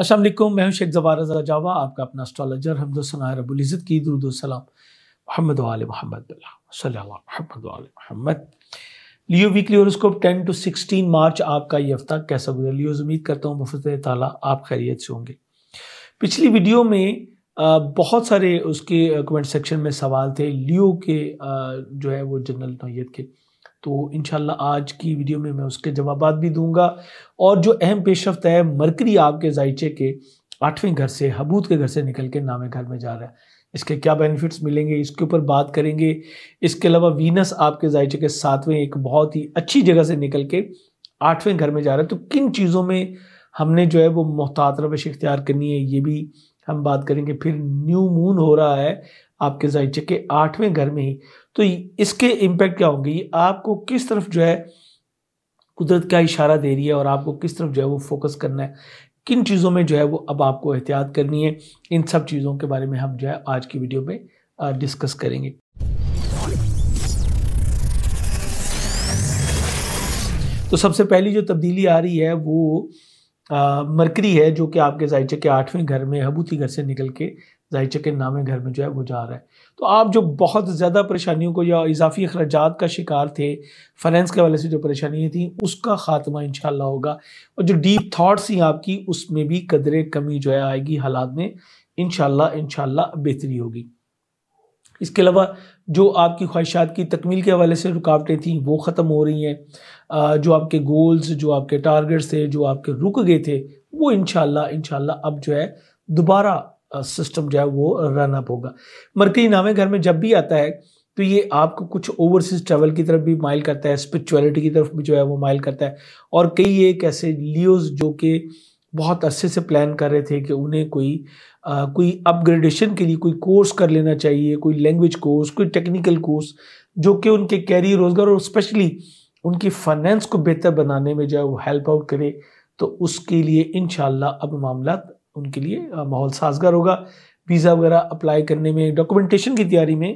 असल मैं हूं शेख जबार जावा आपका अपना एस्ट्रोलॉजर हमदोसना रबुल्ज़त की दरुदोसलाम मोहम्मद वाल मोहम्मद मोहम्मद वाल मोहम्मद Leo weekly horoscope 10 to 16 March आपका ये हफ्ता कैसा गुजरा लियो उम्मीद करता हूँ मुफ्त ताला आप खैरियत से होंगे पिछली वीडियो में बहुत सारे उसके कमेंट सेक्शन में सवाल थे लियो के जो है वो जनरल नोयत के तो इन आज की वीडियो में मैं उसके जवाब भी दूंगा और जो अहम रफ्त है मरकरी आपके जायचे के आठवें घर से हबूत के घर से निकल के नामे घर में जा रहा है इसके क्या बेनिफिट्स मिलेंगे इसके ऊपर बात करेंगे इसके अलावा वीनस आपके जायचे के सातवें एक बहुत ही अच्छी जगह से निकल के आठवें घर में जा रहा है तो किन चीज़ों में हमने जो है वो मोहतात रविश इख्तियार करनी है ये भी हम बात करेंगे फिर न्यू मून हो रहा है आपके जायचे के आठवें घर में ही तो इसके इम्पैक्ट क्या होंगे आपको किस तरफ जो है कुदरत क्या इशारा दे रही है और आपको किस तरफ जो है वो फोकस करना है किन चीज़ों में जो है वो अब आपको एहतियात करनी है इन सब चीज़ों के बारे में हम जो है आज की वीडियो में डिस्कस करेंगे तो सबसे पहली जो तब्दीली आ रही है वो मरकरी है जो कि आपके जायचे के आठवें घर में हबूती घर से निकल के जायचे के नामे घर में जो है वो जा रहा है तो आप जो बहुत ज़्यादा परेशानियों को या इजाफी अखराज का शिकार थे फाइनेंस के हवाले से जो परेशानियाँ थी उसका खात्मा इन होगा और जो डीप थाट्स हैं आपकी उसमें भी कदर कमी जो है आएगी हालात में इन शाला बेहतरी होगी इसके अलावा जो आपकी ख्वाहिशात की तकमील के हवाले से रुकावटें थी वो ख़त्म हो रही हैं जो आपके गोल्स जो आपके टारगेट्स थे जो आपके रुक गए थे वो इन शाला अब जो है दोबारा सिस्टम जो है वो रन अप होगा मरकरी नामे घर में जब भी आता है तो ये आपको कुछ ओवरसीज ट्रैवल की तरफ भी माइल करता है स्पिरिचुअलिटी की तरफ भी जो है वो माइल करता है और कई एक ऐसे लियोज जो कि बहुत अच्छे से प्लान कर रहे थे कि उन्हें कोई आ, कोई अपग्रेडेशन के लिए कोई कोर्स कर लेना चाहिए कोई लैंग्वेज कोर्स कोई टेक्निकल कोर्स जो कि उनके कैरियर रोजगार और स्पेशली उनकी फाइनेंस को बेहतर बनाने में जो है वो हेल्प आउट करे तो उसके लिए इन अब मामला उनके लिए माहौल साजगार होगा वीज़ा वगैरह अप्लाई करने में डॉक्यूमेंटेशन की तैयारी में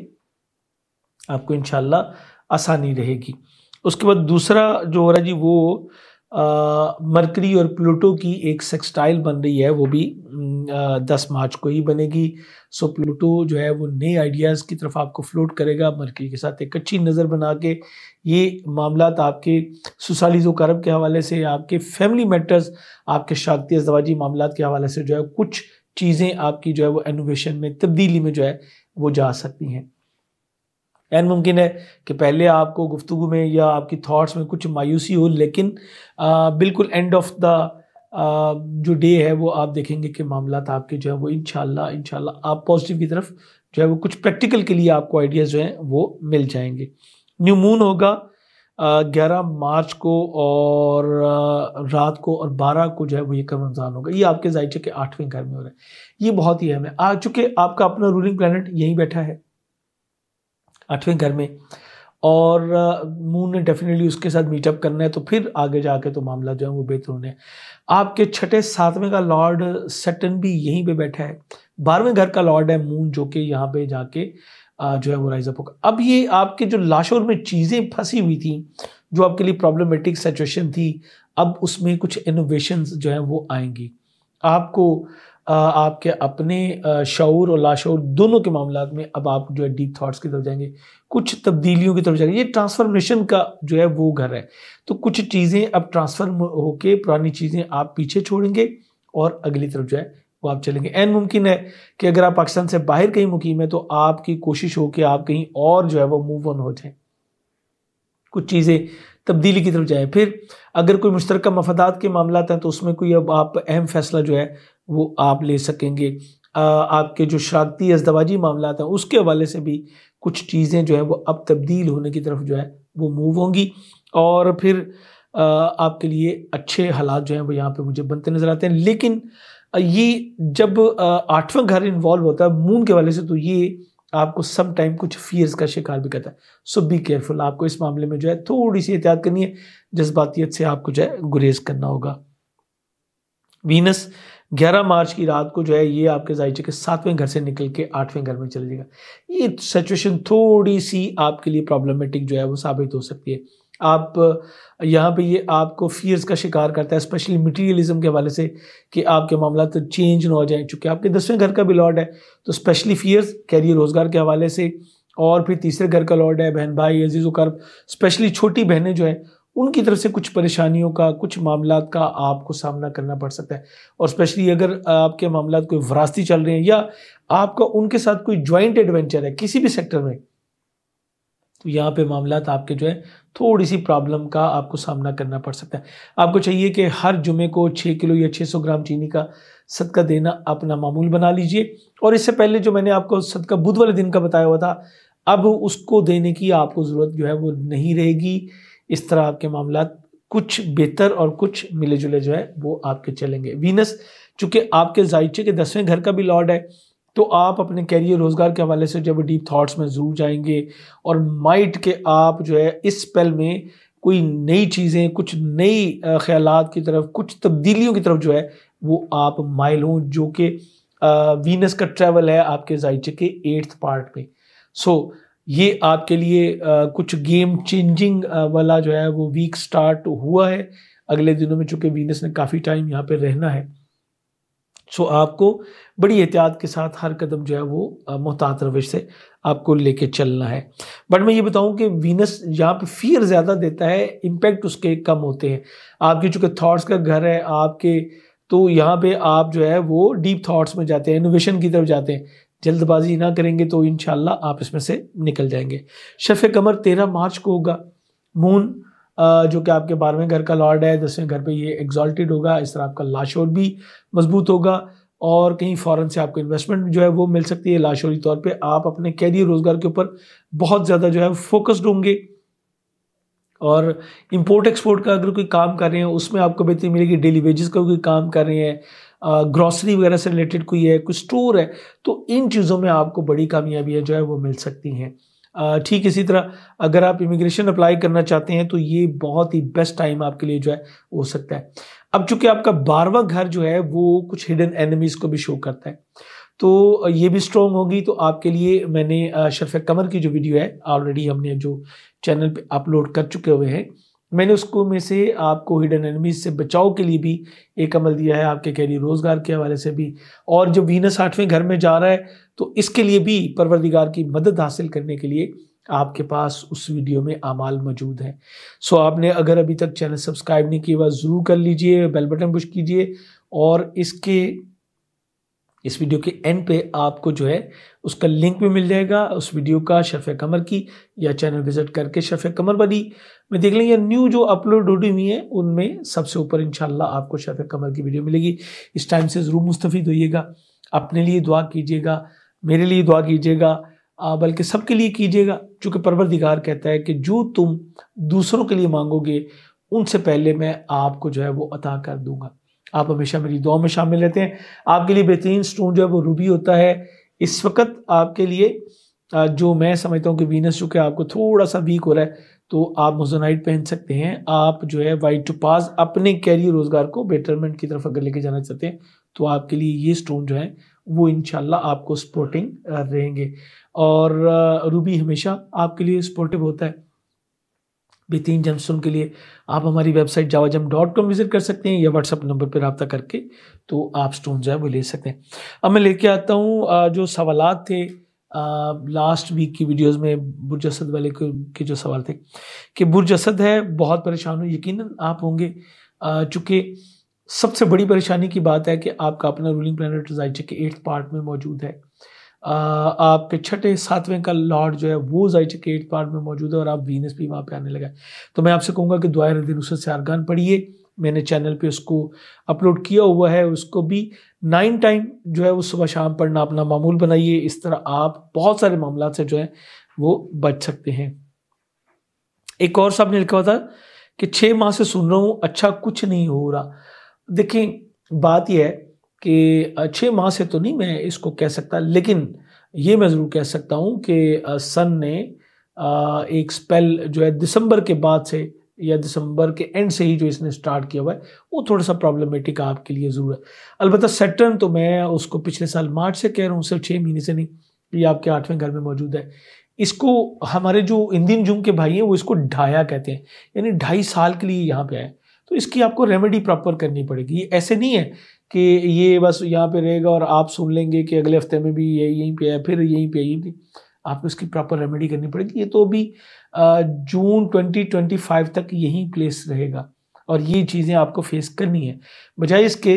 आपको इन आसानी रहेगी उसके बाद दूसरा जो हो रहा है जी वो मरकरी और प्लूटो की एक सेक्सटाइल बन रही है वो भी दस मार्च को ही बनेगी सो प्लूटो जो है वो नए आइडियाज़ की तरफ आपको फ्लोट करेगा मरकरी के साथ एक अच्छी नज़र बना के ये मामला आपके सुसालिजो करब के हवाले से आपके फैमिली मैटर्स आपके शागती अजवाजी मामला के हवाले से जो है कुछ चीज़ें आपकी जो है वो एनोवेशन में तब्दीली में जो है वो जा सकती हैं एन मुमकिन है कि पहले आपको गुफ्तु में या आपकी थाट्स में कुछ मायूसी हो लेकिन आ, बिल्कुल एंड ऑफ द जो डे है वो आप देखेंगे कि मामला आपके जो है वो इन शाला आप पॉजिटिव की तरफ जो है वो कुछ प्रैक्टिकल के लिए आपको आइडियाज़ जो हैं वो मिल जाएंगे न्यू मून होगा ग्यारह मार्च को और रात को और बारह को जो है वो ये कम रमज़ान होगा ये आपके जायचे के आठवें घर में हो रहा है ये बहुत ही अहम है आ चूँकि आपका अपना रूलिंग प्लानट यहीं बैठा है आठवें घर में और मून ने डेफिनेटली उसके साथ मीटअप करना है तो फिर आगे जाके तो मामला जो है वो बेहतर होना है आपके छठे सातवें का लॉर्ड सेटन भी यहीं पे बैठा है बारहवें घर का लॉर्ड है मून जो कि यहाँ पे जाके जो है वो राइजअप होगा अब ये आपके जो लाशोर में चीज़ें फंसी हुई थी जो आपके लिए प्रॉब्लमेटिक सिचुएशन थी अब उसमें कुछ इनोवेशन जो है वो आएंगी आपको आपके अपने शौर और लाशौर दोनों के मामला में अब आप जो है डीप थाट्स की तरफ जाएंगे कुछ तब्दीलियों की तरफ जाएंगे ये ट्रांसफॉर्मेशन का जो है वो घर है तो कुछ चीज़ें अब ट्रांसफर होके पुरानी चीज़ें आप पीछे छोड़ेंगे और अगली तरफ जो है वो आप चलेंगे एन मुमकिन है कि अगर आप पाकिस्तान से बाहर कहीं मुकीम है तो आपकी कोशिश हो कि आप कहीं और जो है वो मूव ऑन हो जाए कुछ चीज़ें तब्दीली की तरफ जाए फिर अगर कोई मुश्तरक मफादात के मामला हैं तो उसमें कोई अब आप अहम फैसला जो है वो आप ले सकेंगे आ, आपके जो शरारती अजदवाजी मामला हैं उसके हवाले से भी कुछ चीज़ें जो हैं वो अब तब्दील होने की तरफ जो है वो मूव होंगी और फिर आ, आपके लिए अच्छे हालात जो हैं वो यहाँ पे मुझे बनते नज़र आते हैं लेकिन ये जब आठवां घर इन्वॉल्व होता है मून के हवाले से तो ये आपको सम टाइम कुछ फियर्स का शिकार भी करता है सो बी केयरफुल आपको इस मामले में जो है थोड़ी सी एहतियात करनी है जज्बातीत से आपको जो है गुरेज करना होगा वीनस ग्यारह मार्च की रात को जो है ये आपके जायचे के सातवें घर से निकल के आठवें घर में चले जाएगा ये सिचुएशन थोड़ी सी आपके लिए प्रॉब्लमेटिक जो है वो साबित हो सकती है आप यहाँ पे ये आपको फियर्स का शिकार करता है स्पेशली मटेरियलिज्म के हवाले से कि आपके मामला तो चेंज ना हो जाए चूँकि आपके दसवें घर का भी लॉर्ड है तो स्पेशली फियर्स कैरियर रोज़गार के हवाले से और फिर तीसरे घर का लॉर्ड है बहन भाई अजीज़ करब स्पेशली छोटी बहनें जो है उनकी तरफ से कुछ परेशानियों का कुछ मामला का आपको सामना करना पड़ सकता है और स्पेशली अगर आपके मामला कोई वरासती चल रहे हैं या आपका उनके साथ कोई ज्वाइंट एडवेंचर है किसी भी सेक्टर में तो यहाँ पे मामला आपके जो है थोड़ी सी प्रॉब्लम का आपको सामना करना पड़ सकता है आपको चाहिए कि हर जुमे को छः किलो या छः सौ ग्राम चीनी का सदका देना अपना मामूल बना लीजिए और इससे पहले जो मैंने आपको सदका बुध वाले दिन का बताया हुआ था अब उसको देने की आपको ज़रूरत जो है वो नहीं रहेगी इस तरह आपके मामला कुछ बेहतर और कुछ मिले जुले जो है वो आपके चलेंगे वीनस चूंकि आपके जायचे के दसवें घर का भी लॉर्ड है तो आप अपने कैरियर रोजगार के हवाले से जब डीप थॉट्स में जरूर जाएंगे और माइट के आप जो है इस पल में कोई नई चीज़ें कुछ नई ख्याल की तरफ कुछ तब्दीलियों की तरफ जो है वो आप माइल हों जो कि वीनस का ट्रेवल है आपके जायचे के एट्थ पार्ट में सो so, ये आपके लिए आ, कुछ गेम चेंजिंग वाला जो है वो वीक स्टार्ट हुआ है अगले दिनों में चूंकि वीनस ने काफ़ी टाइम यहाँ पर रहना है सो तो आपको बड़ी एहतियात के साथ हर कदम जो है वो मोहतात रविश से आपको लेके चलना है बट मैं ये बताऊं कि वीनस यहाँ पे फियर ज़्यादा देता है इम्पेक्ट उसके कम होते हैं आपके चूंकि थॉट्स का घर है आपके तो यहाँ पे आप जो है वो डीप थॉट्स में जाते हैं इनोवेशन की तरफ जाते हैं जल्दबाजी ना करेंगे तो इन आप इसमें से निकल जाएंगे शफ़ कमर तेरह मार्च को होगा मून जो कि आपके बारहवें घर का लॉर्ड है दसवें घर पे ये एग्जॉल्टेड होगा इस तरह आपका लाशोर भी मजबूत होगा और कहीं फ़ौरन से आपको इन्वेस्टमेंट जो है वो मिल सकती है लाशोरी तौर पे आप अपने कैरियर रोज़गार के ऊपर बहुत ज़्यादा जो है फोकस्ड होंगे और इंपोर्ट एक्सपोर्ट का अगर कोई काम कर रहे हैं उसमें आपको बेहतरी मिलेगी डेली वेजेस का कोई काम कर रहे हैं ग्रॉसरी वगैरह से रिलेटेड कोई है कोई स्टोर है तो इन चीज़ों में आपको बड़ी कामयाबियाँ जो है वो मिल सकती हैं ठीक इसी तरह अगर आप इमिग्रेशन अप्लाई करना चाहते हैं तो ये बहुत ही बेस्ट टाइम आपके लिए जो है हो सकता है अब चूंकि आपका बारवा घर जो है वो कुछ हिडन एनिमीज को भी शो करता है तो ये भी स्ट्रॉन्ग होगी तो आपके लिए मैंने शरफ कमर की जो वीडियो है ऑलरेडी हमने जो चैनल पे अपलोड कर चुके हुए हैं मैंने उसको में से आपको हिडन एनमीज से बचाव के लिए भी एक अमल दिया है आपके कैरियर रोजगार के हवाले से भी और जो वीनस आठवें घर में जा रहा है तो इसके लिए भी परवरदिगार की मदद हासिल करने के लिए आपके पास उस वीडियो में आमाल मौजूद है सो आपने अगर अभी तक चैनल सब्सक्राइब नहीं किया हुआ ज़रूर कर लीजिए बेल बटन पुश कीजिए और इसके इस वीडियो के एंड पे आपको जो है उसका लिंक भी मिल जाएगा उस वीडियो का शफ कमर की या चैनल विज़िट करके शफ कमर बनी में देख लेंगे न्यू जो अपलोड हुई है उनमें सबसे ऊपर इनशाला आपको शफीक कमर की वीडियो मिलेगी इस टाइम से ज़रूर मुस्तफ होइएगा अपने लिए दुआ कीजिएगा मेरे लिए दुआ कीजिएगा बल्कि सबके लिए कीजिएगा चूँकि परवरदिगार कहता है कि जो तुम दूसरों के लिए मांगोगे उनसे पहले मैं आपको जो है वो अता कर दूंगा आप हमेशा मेरी दुआ में शामिल रहते हैं आपके लिए बेहतरीन स्टोन जो है वो रूबी होता है इस वक्त आपके लिए जो मैं समझता हूँ कि वीनस चूँकि आपको थोड़ा सा वीक हो रहा है तो आप मोजोनाइट पहन सकते हैं आप जो है वाइट टू पास अपने कैरियर रोज़गार को बेटरमेंट की तरफ अगर लेके जाना चाहते हैं तो आपके लिए ये स्टोन जो है वो इनशाला आपको स्पोर्टिंग रहेंगे और रूबी हमेशा आपके लिए स्पोर्टिव होता है बेहतरीन स्टोन के लिए आप हमारी वेबसाइट जावा जम डॉट कॉम विज़िट कर सकते हैं या व्हाट्सअप नंबर पर रबता करके तो आप स्टोन जो है वो ले सकते हैं अब मैं लेके आता हूँ जो सवालत थे लास्ट वीक की वीडियोस में बुरजसद असद वाले के जो सवाल थे कि बुरजसद असद है बहुत परेशान हो यकीन आप होंगे चूँकि सबसे बड़ी परेशानी की बात है कि आपका अपना रूलिंग प्लानट जायचे के एट्थ पार्ट में मौजूद है आपके छठे सातवें का लॉर्ड जो है वो जायचे के एट्थ पार्ट में मौजूद है और आप वीनस भी वहाँ पे आने लगा तो मैं आपसे कहूँगा कि दुआ दिन उससे आरगान पढ़िए मैंने चैनल पे उसको अपलोड किया हुआ है उसको भी नाइन टाइम जो है वो सुबह शाम पढ़ना अपना मामूल बनाइए इस तरह आप बहुत सारे मामला से जो है वो बच सकते हैं एक और साहब ने लिखा था कि छः माह से सुन रहा हूँ अच्छा कुछ नहीं हो रहा देखें बात यह है कि छः माह से तो नहीं मैं इसको कह सकता लेकिन ये मैं ज़रूर कह सकता हूँ कि सन ने एक स्पेल जो है दिसंबर के बाद से या दिसंबर के एंड से ही जो इसने स्टार्ट किया हुआ है वो थोड़ा सा प्रॉब्लमेटिक आपके लिए ज़रूर है अलबत्त सेटर्न तो मैं उसको पिछले साल मार्च से कह रहा हूँ सिर्फ छः महीने से नहीं ये आपके आठवें घर में मौजूद है इसको हमारे जो इंदिन जुम के भाई हैं वो इसको ढाया कहते हैं यानी ढाई साल के लिए यहाँ पे आए तो इसकी आपको रेमेडी प्रॉपर करनी पड़ेगी ये ऐसे नहीं है कि ये बस यहाँ पे रहेगा और आप सुन लेंगे कि अगले हफ्ते में भी ये यहीं पे है फिर यहीं पे यहीं पे आपको इसकी प्रॉपर रेमेडी करनी पड़ेगी ये तो अभी जून 2025 तक यही प्लेस रहेगा और ये चीज़ें आपको फेस करनी है बजाय इसके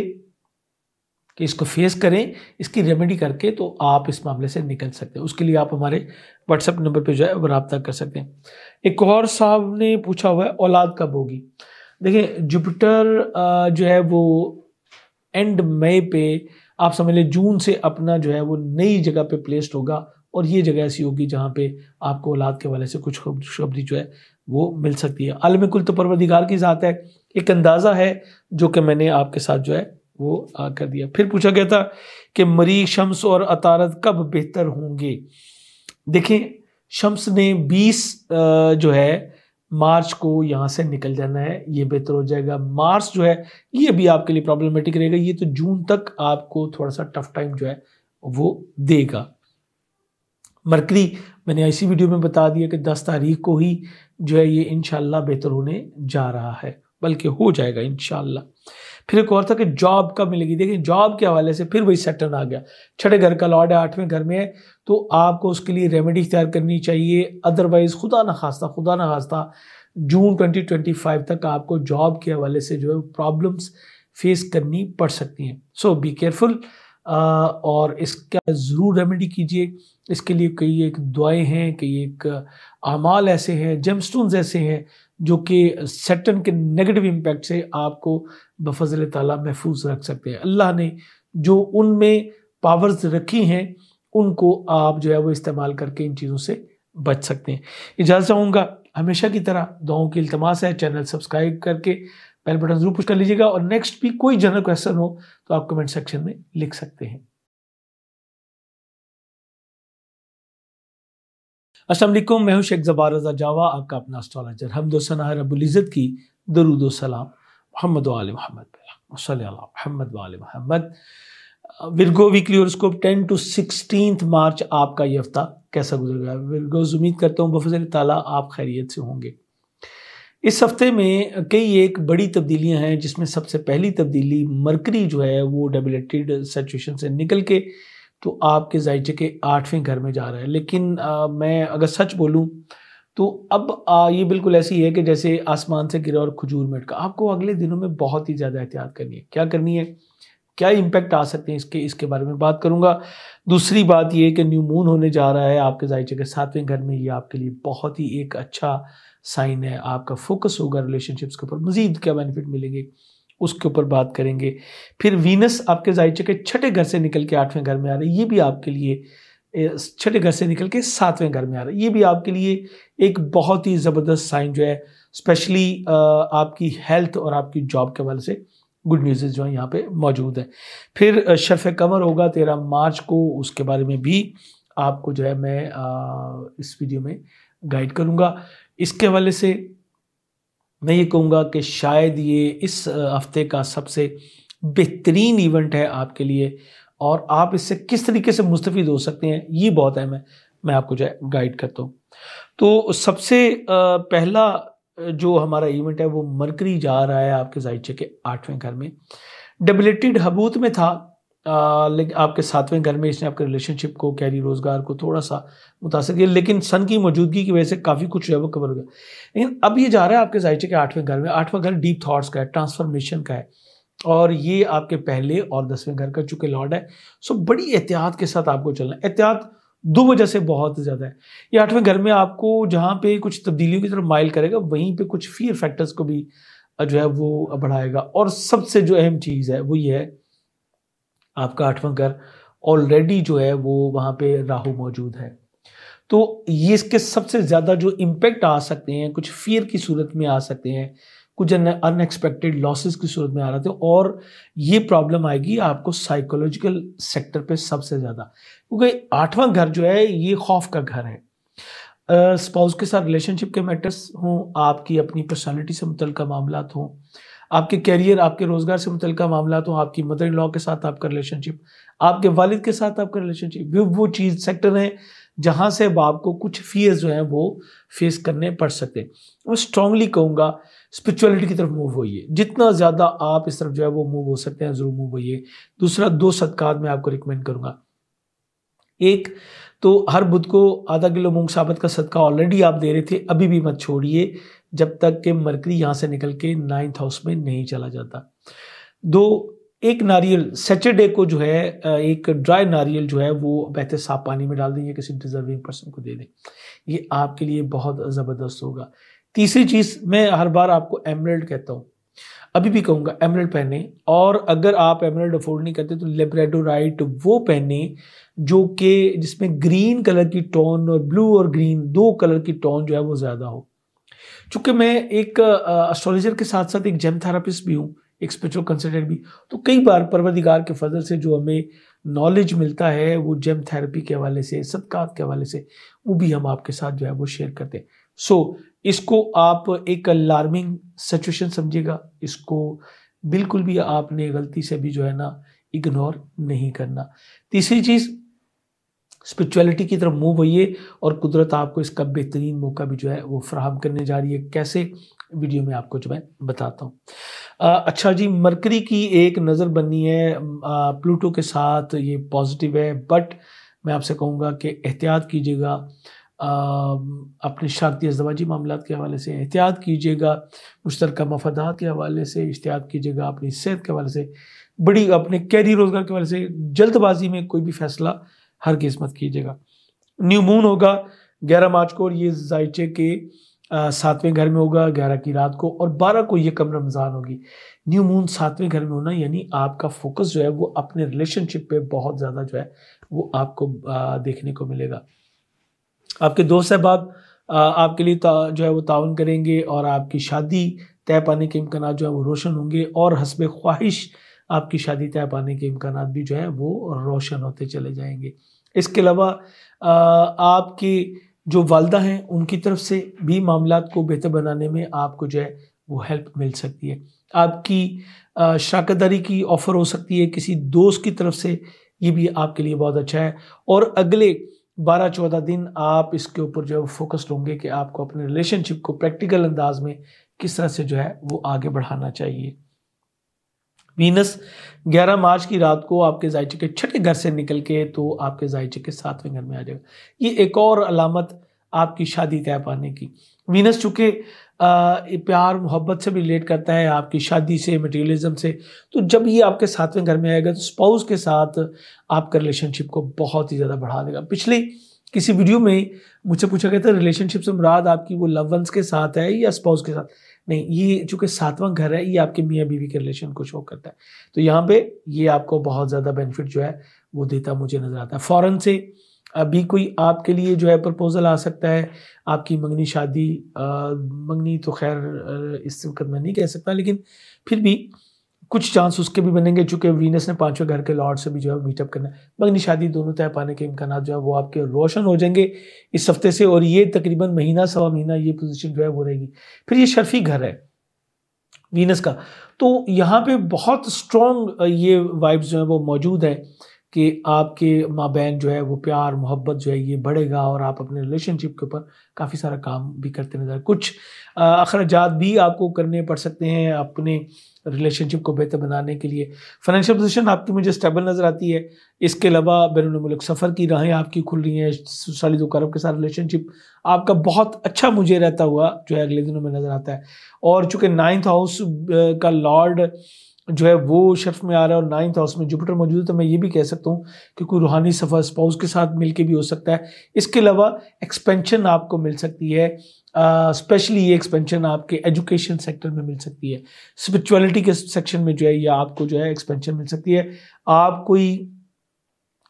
कि इसको फेस करें इसकी रेमेडी करके तो आप इस मामले से निकल सकते हैं उसके लिए आप हमारे व्हाट्सएप नंबर पर जो है वो रबता कर सकते हैं एक और साहब ने पूछा हुआ है औलाद कब होगी देखिए जुपिटर जो है वो एंड मई पे आप समझ लें जून से अपना जो है वो नई जगह पे प्लेस्ड होगा और ये जगह ऐसी होगी जहाँ पे आपको औलाद के वाले से कुछ खुशखबरी जो है वो मिल सकती है आलम कुल तो परवरदिगार की ज़ात है एक अंदाज़ा है जो कि मैंने आपके साथ जो है वो आ कर दिया फिर पूछा गया था कि मरी शम्स और अतारत कब बेहतर होंगे देखें शम्स ने 20 जो है मार्च को यहाँ से निकल जाना है ये बेहतर हो जाएगा मार्च जो है ये भी आपके लिए प्रॉब्लमेटिक रहेगा ये तो जून तक आपको थोड़ा सा टफ टाइम जो है वो देगा मरकरी मैंने इसी वीडियो में बता दिया कि दस तारीख को ही जो है ये इन बेहतर होने जा रहा है बल्कि हो जाएगा इन फिर एक और था कि जॉब कब मिलेगी देखिए जॉब के हवाले से फिर वही सेटर्न आ गया छठे घर का लॉर्ड है आठवें घर में है तो आपको उसके लिए रेमेडी तैयार करनी चाहिए अदरवाइज़ खुदा ना खास्ता खुदा ना खास्ता जून 2025 तक आपको जॉब के हवाले से जो है प्रॉब्लम्स फेस करनी पड़ सकती हैं सो बी केयरफुल और इसका ज़रूर रेमेडी कीजिए इसके लिए कई एक दुआएं हैं कई एक अमाल ऐसे हैं जेमस्टोन्स ऐसे हैं जो कि सेटन के नेगेटिव इम्पेक्ट से आपको बफजल ताला महफूज रख सकते हैं अल्लाह ने जो उनमें पावर्स रखी हैं उनको आप जो है वो इस्तेमाल करके इन चीज़ों से बच सकते हैं इजाज़त चाहूँगा हमेशा की तरह दुआओं की इल्तमास है चैनल सब्सक्राइब करके बेल बटन जरूर पुश कर लीजिएगा और नेक्स्ट भी कोई जनरल क्वेश्चन हो तो आप कमेंट सेक्शन में लिख सकते हैं असलम मैं हूं शेख जबार रजा जावा आपका अपना एस्ट्रोलॉजर हमदोसना इज़्ज़त की दरुद सलाम मोहम्मद वाल मोहम्मद मोहम्मद वाल मोहम्मद Virgo weekly horoscope ten to sixteen March आपका ये हफ्ता कैसा गुजर गया विरगोज उम्मीद करता हूँ बफजल ताला आप खैरियत से होंगे इस हफ्ते में कई एक बड़ी तब्दीलियां हैं जिसमें सबसे पहली तब्दीली मरकरी जो है वो डेबिलेटेड सिचुएशन से निकल के तो आपके जायचे के आठवें घर में जा रहा है लेकिन आ, मैं अगर सच बोलूँ तो अब आ, ये बिल्कुल ऐसी है कि जैसे आसमान से गिरा और खजूर में अटका आपको अगले दिनों में बहुत ही ज़्यादा एहतियात करनी है क्या करनी है क्या इम्पैक्ट आ सकते हैं इसके इसके बारे में बात करूंगा दूसरी बात ये कि न्यू मून होने जा रहा है आपके जायचे के सातवें घर में ये आपके लिए बहुत ही एक अच्छा साइन है आपका फोकस होगा रिलेशनशिप्स के ऊपर मजीद क्या बेनिफिट मिलेंगे उसके ऊपर बात करेंगे फिर वीनस आपके जायचे के छठे घर से निकल के आठवें घर में आ रही है ये भी आपके लिए छठे घर से निकल के सातवें घर में आ रहा है ये भी आपके लिए एक बहुत ही ज़बरदस्त साइन जो है स्पेशली आपकी हेल्थ और आपकी जॉब के हवाले से गुड न्यूज़ जो है यहाँ पे मौजूद है फिर शर्फ कमर होगा तेरह मार्च को उसके बारे में भी आपको जो है मैं इस वीडियो में गाइड करूँगा इसके हवाले से मैं ये कहूँगा कि शायद ये इस हफ्ते का सबसे बेहतरीन इवेंट है आपके लिए और आप इससे किस तरीके से मुस्तफ़ हो सकते हैं ये बहुत अहम है मैं आपको गाइड करता हूँ तो सबसे पहला जो हमारा इवेंट है वो मरकरी जा रहा है आपके जायचे के आठवें घर में डबलेटेड हबूत में था लेकिन आपके सातवें घर में इसने आपके रिलेशनशिप को कैरी रोज़गार को थोड़ा सा मुतासर किया लेकिन सन की मौजूदगी की वजह से काफ़ी कुछ जो है वो कवर हो गया लेकिन अब ये जा रहा है आपके जायचे के आठवें घर में आठवां घर डीप थाट्स का है ट्रांसफॉर्मेशन का है और ये आपके पहले और दसवें घर का चूँकि लॉर्ड है सो बड़ी एहतियात के साथ आपको चलना है एहतियात दो वजह से बहुत ज़्यादा है ये आठवें घर में आपको जहाँ पे कुछ तब्दीलियों की तरफ माइल करेगा वहीं पे कुछ फियर फैक्टर्स को भी जो है वो बढ़ाएगा और सबसे जो अहम चीज़ है वो ये है आपका आठवां घर ऑलरेडी जो है वो वहां पे राहु मौजूद है तो ये इसके सबसे ज़्यादा जो इम्पेक्ट आ सकते हैं कुछ फियर की सूरत में आ सकते हैं कुछ अनएक्सपेक्टेड लॉसेस की सूरत में आ रहे थे और ये प्रॉब्लम आएगी आपको साइकोलॉजिकल सेक्टर पे सबसे ज़्यादा क्योंकि आठवां घर जो है ये खौफ का घर है स्पाउस के साथ रिलेशनशिप के मैटर्स हों आपकी अपनी पर्सनालिटी से मुतल मामला हों आपके कैरियर आपके रोजगार से मुतल मामला तो आपकी मदर इन लॉ के साथ आपका रिलेशनशिप आपके वालिद के साथ आपका रिलेशनशिप वो वो चीज़ सेक्टर है जहाँ से अब आपको कुछ फीस जो हैं वो फेस करने पड़ सकते हैं मैं स्ट्रांगली कहूँगा स्पिरिचुअलिटी की तरफ मूव होइए जितना ज़्यादा आप इस तरफ जो है वो मूव हो सकते हैं ज़रूर मूव होइए दूसरा दो सदकात मैं आपको रिकमेंड करूँगा एक तो हर बुध को आधा किलो मूंग साबत का सदका ऑलरेडी आप दे रहे थे अभी भी मत छोड़िए जब तक कि मरकरी यहाँ से निकल के नाइन्थ हाउस में नहीं चला जाता दो एक नारियल सैटरडे को जो है एक ड्राई नारियल जो है वो बहते साफ पानी में डाल दें या किसी डिजर्विंग पर्सन को दे दें ये आपके लिए बहुत ज़बरदस्त होगा तीसरी चीज़ मैं हर बार आपको एमरल्ड कहता हूँ अभी भी कहूँगा एमरल्ड पहने और अगर आप एमरल्ड अफोर्ड नहीं करते तो लेब्रेडोराइट वो पहने जो कि जिसमें ग्रीन कलर की टोन और ब्लू और ग्रीन दो कलर की टोन जो है वो ज़्यादा हो चूंकि मैं एक एस्ट्रोलॉजर के साथ साथ एक जेम थेरापिस्ट भी हूँ एक स्पिरिचुअल कंसल्टेंट भी तो कई बार परवरदिगार के फजल से जो हमें नॉलेज मिलता है वो जेम थेरेपी के हवाले से सदकात के हवाले से वो भी हम आपके साथ जो है वो शेयर करते हैं सो so, इसको आप एक अलार्मिंग सिचुएशन समझिएगा इसको बिल्कुल भी आपने गलती से भी जो है ना इग्नोर नहीं करना तीसरी चीज़ स्पिरिचुअलिटी की तरफ मूव होइए और कुदरत आपको इसका बेहतरीन मौका भी जो है वो फ्राहम करने जा रही है कैसे वीडियो में आपको जो मैं बताता हूँ अच्छा जी मरकरी की एक नज़र बननी है प्लूटो के साथ ये पॉजिटिव है बट मैं आपसे कहूँगा कि एहतियात कीजिएगा अपने शादी अजवाजी मामला के हवाले से एहतियात कीजिएगा मुश्तरक मफादात के हवाले से इश्तियात कीजिएगा अपनी सेहत के हवाले से बड़ी अपने कैरी रोज़गार के हवाले से जल्दबाजी में कोई भी फैसला हर किस्मत कीजिएगा न्यू मून होगा ग्यारह मार्च को और ये जायचे के सातवें घर में होगा ग्यारह की रात को और बारह को ये कम रमज़ान होगी न्यू मून सातवें घर में होना यानी आपका फोकस जो है वो अपने रिलेशनशिप पे बहुत ज़्यादा जो है वो आपको देखने को मिलेगा आपके दोस्त अहबाब आपके लिए जो है वो ताउन करेंगे और आपकी शादी तय पाने के इम्कान जो है वो रोशन होंगे और हसब ख्वाहिश आपकी शादी तय पाने के इम्कान भी जो है वो रोशन होते चले जाएंगे इसके अलावा आपकी जो वालदा हैं उनकी तरफ से भी मामला को बेहतर बनाने में आपको जो है वो हेल्प मिल सकती है आपकी शाकतदारी की ऑफ़र हो सकती है किसी दोस्त की तरफ से ये भी आपके लिए बहुत अच्छा है और अगले बारह चौदह दिन आप इसके ऊपर जो है वो फोकस्ड होंगे कि आपको अपने रिलेशनशिप को प्रैक्टिकल अंदाज में किस तरह से जो है वो आगे बढ़ाना चाहिए वीनस 11 मार्च की रात को आपके जायचे के छठे घर से निकल के तो आपके जायचे के सातवें घर में आ जाएगा ये एक और अलामत आपकी शादी तय पाने की वीनस चूंकि प्यार मोहब्बत से भी रिलेट करता है आपकी शादी से मटेरियलिज्म से तो जब ये आपके सातवें घर में आएगा तो स्पाउस के साथ आपका रिलेशनशिप को बहुत ही ज़्यादा बढ़ा देगा पिछले किसी वीडियो में मुझसे पूछा गया था रिलेशनशिप से मुराद आपकी वो लव वंस के साथ है या स्पाउस के साथ नहीं ये चूंकि सातवां घर है ये आपके मियाँ बीवी के रिलेशन को शो करता है तो यहाँ पे ये आपको बहुत ज़्यादा बेनिफिट जो है वो देता मुझे नज़र आता है फ़ौरन से अभी कोई आपके लिए जो है प्रपोज़ल आ सकता है आपकी मंगनी शादी आ, मंगनी तो खैर इस वक्त मैं नहीं कह सकता लेकिन फिर भी कुछ चांस उसके भी बनेंगे चूंकि वीनस ने पांचवें घर के लॉर्ड से भी जो है मीटअप करना है मगर शादी दोनों तय पाने के इम्कान जो है वो आपके रोशन हो जाएंगे इस हफ्ते से और ये तकरीबन महीना सवा महीना ये पोजीशन जो है वो रहेगी फिर ये शर्फी घर है वीनस का तो यहाँ पे बहुत स्ट्रॉन्ग ये वाइब्स जो है वो मौजूद है कि आपके माँ बहन जो है वो प्यार मोहब्बत जो है ये बढ़ेगा और आप अपने रिलेशनशिप के ऊपर काफ़ी सारा काम भी करते नजर कुछ अखराज भी आपको करने पड़ सकते हैं अपने रिलेशनशिप को बेहतर बनाने के लिए फाइनेंशियल पोजीशन आपकी मुझे स्टेबल नज़र आती है इसके अलावा बैरून मुल्क सफ़र की राहें आपकी खुल रही हैं सालिद करब के साथ रिलेशनशिप आपका बहुत अच्छा मुझे रहता हुआ जो है अगले दिनों में नज़र आता है और चूँकि नाइन्थ हाउस का लॉर्ड जो है वो शर्फ में आ रहा है और नाइन्थ हाउस में जुपिटर मौजूद है तो मैं ये भी कह सकता हूँ कि कोई रूहानी सफ़र स्पाउस के साथ मिलके भी हो सकता है इसके अलावा एक्सपेंशन आपको मिल सकती है स्पेशली uh, ये एक्सपेंशन आपके एजुकेशन सेक्टर में मिल सकती है स्पिरिचुअलिटी के सेक्शन में जो है ये आपको जो है एक्सपेंशन मिल सकती है आप कोई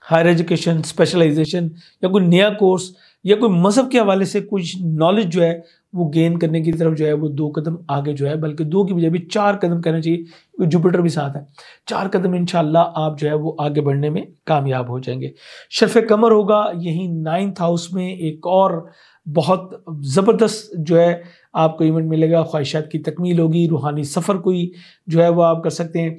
हायर एजुकेशन स्पेशलाइजेशन या कोई नया कोर्स या कोई मज़हब के हवाले से कुछ नॉलेज जो है वो गेन करने की तरफ जो है वो दो कदम आगे जो है बल्कि दो की बजाय भी चार कदम कहना चाहिए जुपिटर भी साथ है चार कदम इन आप जो है वो आगे बढ़ने में कामयाब हो जाएंगे शर्फ कमर होगा यहीं नाइन्थ हाउस में एक और बहुत ज़बरदस्त जो है आपको इवेंट मिलेगा ख्वाहिशात की तकमील होगी रूहानी सफ़र कोई जो है वो आप कर सकते हैं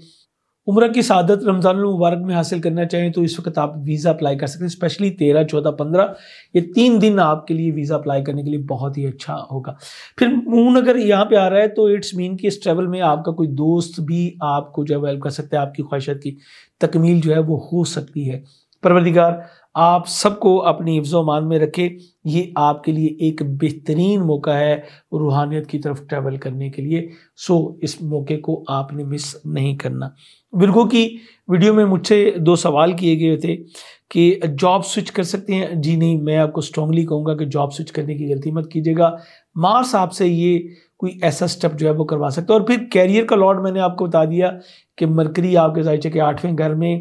उम्र की शादत रमज़ान मुबारक में हासिल करना चाहें तो इस वक्त आप वीज़ा अप्लाई कर सकते हैं स्पेशली तेरह चौदह पंद्रह ये तीन दिन आपके लिए वीज़ा अप्लाई करने के लिए बहुत ही अच्छा होगा फिर मून अगर यहाँ पे आ रहा है तो इट्स मीन कि इस ट्रैवल में आपका कोई दोस्त भी आपको जो है हेल्प कर सकता है आपकी ख्वाहिशात की तकमील जो है वो हो सकती है परवरदिगार आप सबको अपनी मान में रखें ये आपके लिए एक बेहतरीन मौका है रूहानियत की तरफ ट्रैवल करने के लिए सो इस मौके को आपने मिस नहीं करना बिल्कुल की वीडियो में मुझसे दो सवाल किए गए थे कि जॉब स्विच कर सकते हैं जी नहीं मैं आपको स्ट्रांगली कहूँगा कि जॉब स्विच करने की गलती मत कीजिएगा मार्स आपसे ये कोई ऐसा स्टेप जो है वो करवा सकता है और फिर कैरियर का लॉर्ड मैंने आपको बता दिया कि मरकरी आपके जाए के आठवें घर में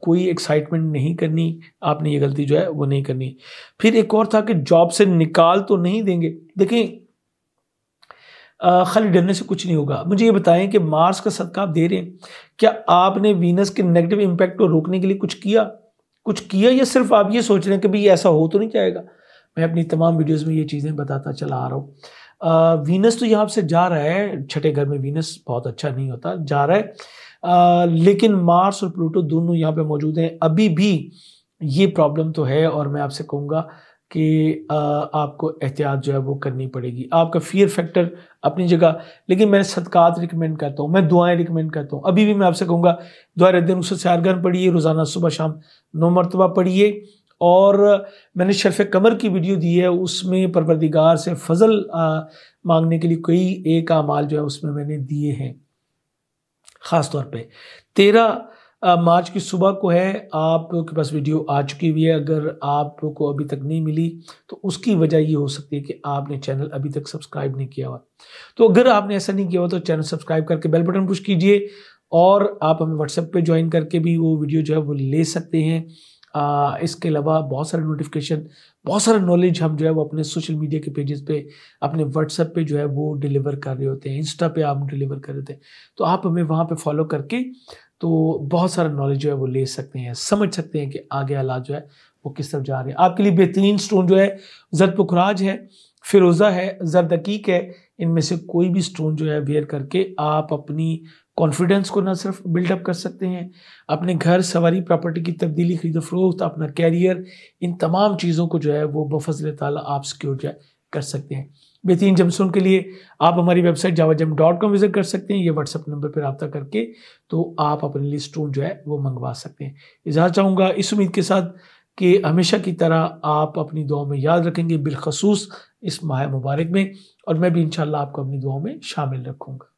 कोई एक्साइटमेंट नहीं करनी आपने ये गलती जो है वो नहीं करनी फिर एक और था कि जॉब से निकाल तो नहीं देंगे देखें खाली डरने से कुछ नहीं होगा मुझे ये बताएं कि मार्स का सदका आप दे रहे हैं क्या आपने वीनस के नेगेटिव इम्पैक्ट को रोकने के लिए कुछ किया कुछ किया या सिर्फ आप ये सोच रहे हैं कि भाई ऐसा हो तो नहीं जाएगा मैं अपनी तमाम वीडियोज में ये चीज़ें बताता चला आ रहा हूँ वीनस तो यहाँ से जा रहा है छठे घर में वीनस बहुत अच्छा नहीं होता जा रहा है लेकिन मार्स और प्लूटो दोनों यहाँ पे मौजूद हैं अभी भी ये प्रॉब्लम तो है और मैं आपसे कहूँगा कि आपको एहतियात जो है वो करनी पड़ेगी आपका फियर फैक्टर अपनी जगह लेकिन मैं सदकात रिकमेंड करता हूँ मैं दुआएं रिकमेंड करता हूँ अभी भी मैं आपसे कहूँगा दुआ रद्दीन उससे सारगन पढ़िए रोज़ाना सुबह शाम नौ मरतबा पढ़िए और मैंने शरफ़ कमर की वीडियो दी है उसमें परवरदिगार से फजल आ, मांगने के लिए कई एक अमाल जो है उसमें मैंने दिए हैं ख़ास तौर पे तेरह मार्च की सुबह को है आपके पास वीडियो आ चुकी हुई है अगर आपको अभी तक नहीं मिली तो उसकी वजह ये हो सकती है कि आपने चैनल अभी तक सब्सक्राइब नहीं किया हुआ तो अगर आपने ऐसा नहीं किया हुआ तो चैनल सब्सक्राइब करके बेल बटन पुश कीजिए और आप हमें व्हाट्सएप पे ज्वाइन करके भी वो वीडियो जो है वो ले सकते हैं इसके अलावा बहुत सारे नोटिफिकेशन बहुत सारा नॉलेज हम जो है वो अपने सोशल मीडिया के पेजेस पे अपने व्हाट्सएप पे जो है वो डिलीवर कर रहे होते हैं इंस्टा पे आप डिलीवर कर रहे होते हैं तो आप हमें वहाँ पे फॉलो करके तो बहुत सारा नॉलेज जो है वो ले सकते हैं समझ सकते हैं कि आगे हालात जो है वो किस तरफ जा रहे हैं आपके लिए बेहतरीन स्टोन जो है जर पुखराज है फिरोज़ा है जरदकीक है इनमें से कोई भी स्टोन जो है वेयर करके आप अपनी कॉन्फिडेंस को ना सिर्फ बिल्डअप कर सकते हैं अपने घर सवारी प्रॉपर्टी की तब्दीली खरीद फरोख्त अपना कैरियर इन तमाम चीज़ों को जो है वो बफजल तला आप सिक्योर जो कर सकते हैं बेहतरीन जमसून के लिए आप हमारी वेबसाइट जावा जम डॉट कॉम विजिट कर सकते हैं ये व्हाट्सअप नंबर पर रबता करके तो आप अपने लिए स्टोन जो है वो मंगवा सकते हैं इजाज़ चाहूँगा इस उम्मीद के साथ कि हमेशा की तरह आप अपनी दुआ में याद रखेंगे बिलखसूस इस माह मुबारक में और मैं भी इन आपको अपनी दुआ में शामिल रखूँगा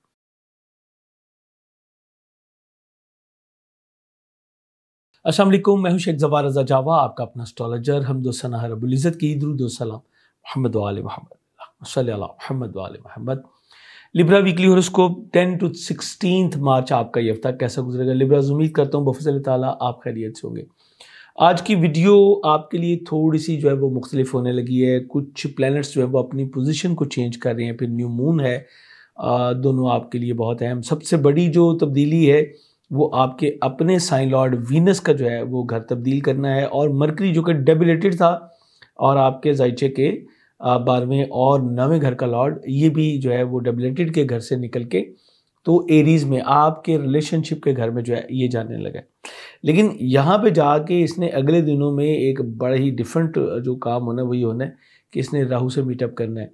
असल मैं हूं शेख जवार रजा जावा आपका अपना स्टॉलजर हमदोसना रबुल्ज़त की ईदरुद्दोसलाम महमद वाल महमद महमद वाल महमद Libra weekly horoscope 10 to 16 March आपका ये हफ्ता कैसा गुजरेगा लिब्रा उम्मीद करता हूँ बफसल ताली आप खैरियत से होंगे आज की वीडियो आपके लिए थोड़ी सी जो है वो मुख्तलिफ होने लगी है कुछ प्लैनेट्स जो है वो अपनी पोजीशन को चेंज कर रहे हैं फिर न्यू मून है आ, दोनों आपके लिए बहुत अहम सबसे बड़ी जो तब्दीली है वो आपके अपने साइन लॉर्ड वीनस का जो है वो घर तब्दील करना है और मरकरी जो कि डेबिलेटेड था और आपके जायचे के बारहवें और नवें घर का लॉर्ड ये भी जो है वो डेबिलेटेड के घर से निकल के तो एरीज में आपके रिलेशनशिप के घर में जो है ये जाने लगा लेकिन यहाँ पे जाके इसने अगले दिनों में एक बड़ा ही डिफरेंट जो काम होना वही होना है कि इसने राहू से मीटअप करना है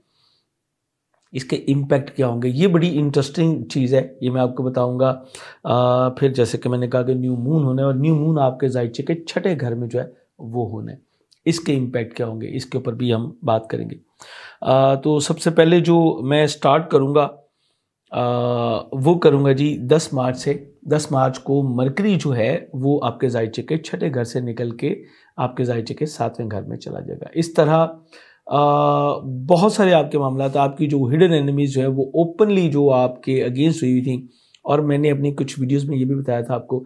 इसके इम्पैक्ट क्या होंगे ये बड़ी इंटरेस्टिंग चीज़ है ये मैं आपको बताऊंगा फिर जैसे कि मैंने कहा कि न्यू मून होने और न्यू मून आपके जायचे के छठे घर में जो है वो होने इसके इम्पैक्ट क्या होंगे इसके ऊपर भी हम बात करेंगे आ, तो सबसे पहले जो मैं स्टार्ट करूँगा वो करूँगा जी दस मार्च से दस मार्च को मरकरी जो है वो आपके जायचे के छठे घर से निकल के आपके जायचे के सातवें घर में चला जाएगा इस तरह बहुत सारे आपके मामला था आपकी जो हिडन एनिमीज़ जो है वो ओपनली जो आपके अगेंस्ट हुई हुई थी और मैंने अपनी कुछ वीडियोस में ये भी बताया था आपको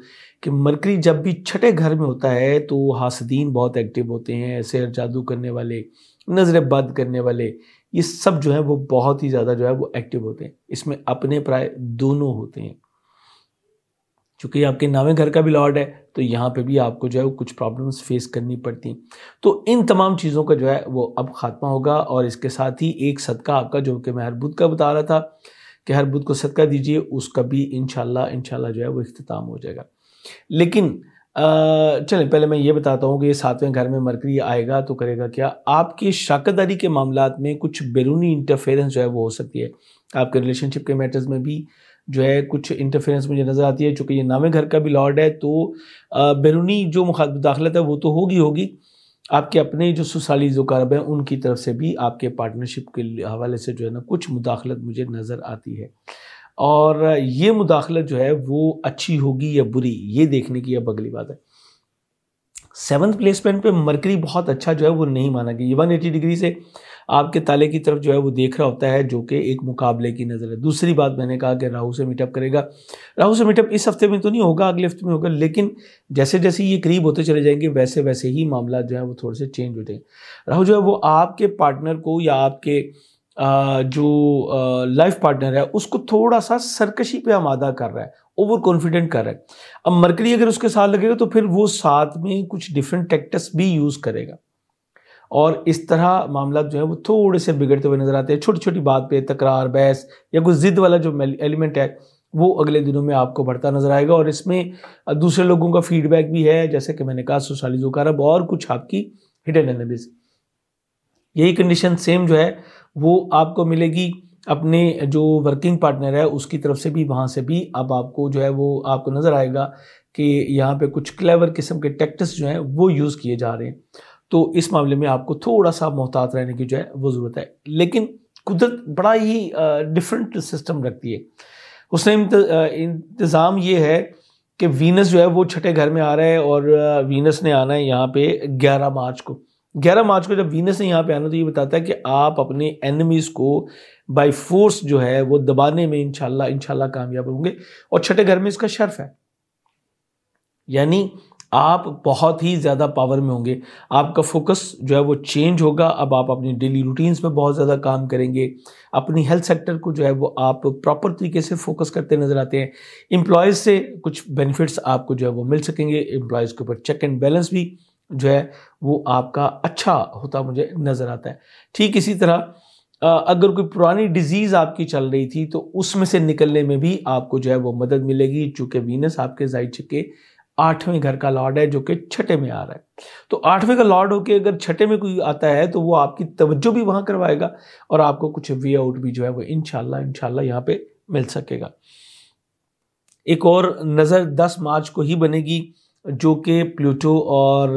कि मरकरी जब भी छठे घर में होता है तो हासदीन बहुत एक्टिव होते हैं सैर जादू करने वाले नज़र बंद करने वाले ये सब जो है वो बहुत ही ज़्यादा जो है वो एक्टिव होते हैं इसमें अपने प्राय दोनों होते हैं चूँकि आपके नावे घर का भी लॉर्ड है तो यहाँ पे भी आपको जो है वो कुछ प्रॉब्लम्स फेस करनी पड़ती तो इन तमाम चीज़ों का जो है वो अब ख़ात्मा होगा और इसके साथ ही एक सदका आपका जो कि मैं हर बुद्ध का बता रहा था कि हर बुद्ध को सदका दीजिए उसका भी इन शाला जो है वो अख्ताम हो जाएगा लेकिन चलें पहले मैं ये बताता हूँ कि ये सातवें घर में मरकरी आएगा तो करेगा क्या आपकी शाकादारी के मामला में कुछ बैरूनी इंटरफेरेंस जो है वो हो सकती है आपके रिलेशनशिप के मैटर्स में भी जो है कुछ इंटरफेरेंस मुझे नज़र आती है चूँकि ये नामे घर का भी लॉर्ड है तो बैरूनी जो मुदाखलत है वो तो होगी होगी आपके अपने जो सुसाली जो कारब हैं उनकी तरफ से भी आपके पार्टनरशिप के हवाले से जो है ना कुछ मुदाखलत मुझे नज़र आती है और ये मुदाखलत जो है वो अच्छी होगी या बुरी ये देखने की अब अगली बात है सेवन्थ प्लेसमेंट पे मरकरी बहुत अच्छा जो है वो नहीं माना गया वन एटी डिग्री से आपके ताले की तरफ जो है वो देख रहा होता है जो कि एक मुकाबले की नज़र है दूसरी बात मैंने कहा कि राहु से मीटअप करेगा राहु से मीटअप इस हफ्ते में तो नहीं होगा अगले हफ्ते में होगा लेकिन जैसे जैसे ये करीब होते चले जाएंगे वैसे वैसे ही मामला जो है वो थोड़े से चेंज हो जाएंगे राहु जो है वो आपके पार्टनर को या आपके जो लाइफ पार्टनर है उसको थोड़ा सा सरकशी पे आमादा कर रहा है ओवर कॉन्फिडेंट कर रहा है अब मरकरी अगर उसके साथ लगेगा तो फिर वो साथ में कुछ डिफरेंट टेक्टस भी यूज़ करेगा और इस तरह मामला जो है वो थोड़े से बिगड़ते हुए नज़र आते हैं छोटी छोटी बात पे तकरार बहस या कुछ ज़िद वाला जो एलिमेंट है वो अगले दिनों में आपको बढ़ता नज़र आएगा और इसमें दूसरे लोगों का फीडबैक भी है जैसे कि मैंने कहा सोशालिजो अब और कुछ आपकी हिडन एनबीज यही कंडीशन सेम जो है वो आपको मिलेगी अपने जो वर्किंग पार्टनर है उसकी तरफ से भी वहाँ से भी अब आपको जो है वो आपको नज़र आएगा कि यहाँ पे कुछ क्लेवर किस्म के टैक्टिस जो हैं वो यूज़ किए जा रहे हैं तो इस मामले में आपको थोड़ा सा मोहतात रहने की जो है वो ज़रूरत है लेकिन कुदरत बड़ा ही डिफरेंट सिस्टम रखती है उसने इंतज़ाम ये है कि वीनस जो है वो छठे घर में आ रहा है और वीनस ने आना है यहाँ पे 11 मार्च को ग्यारह मार्च को जब वीनस ने यहाँ पे आना तो ये बताता है कि आप अपने एनिमीज को बाय फोर्स जो है वो दबाने में इनशाला इनशाला कामयाब होंगे और छठे घर में इसका शर्फ है यानी आप बहुत ही ज़्यादा पावर में होंगे आपका फोकस जो है वो चेंज होगा अब आप अपनी डेली रूटीन्स में बहुत ज़्यादा काम करेंगे अपनी हेल्थ सेक्टर को जो है वो आप प्रॉपर तरीके से फोकस करते नज़र आते हैं इंप्लॉयज से कुछ बेनिफिट्स आपको जो है वो मिल सकेंगे इंप्लॉयज के ऊपर चेक एंड बैलेंस भी जो है वो आपका अच्छा होता मुझे नज़र आता है ठीक इसी तरह अगर कोई पुरानी डिजीज़ आपकी चल रही थी तो उसमें से निकलने में भी आपको जो है वो मदद मिलेगी चूँकि वीनस आपके जायचे के आठवें घर का लॉर्ड है जो कि छठे में आ रहा है तो आठवें का लॉर्ड होके अगर छठे में कोई आता है तो वो आपकी तवज्जो भी वहाँ करवाएगा और आपको कुछ वे आउट भी जो है वो इन शाला यहाँ पे मिल सकेगा एक और नज़र दस मार्च को ही बनेगी जो कि प्लूटो और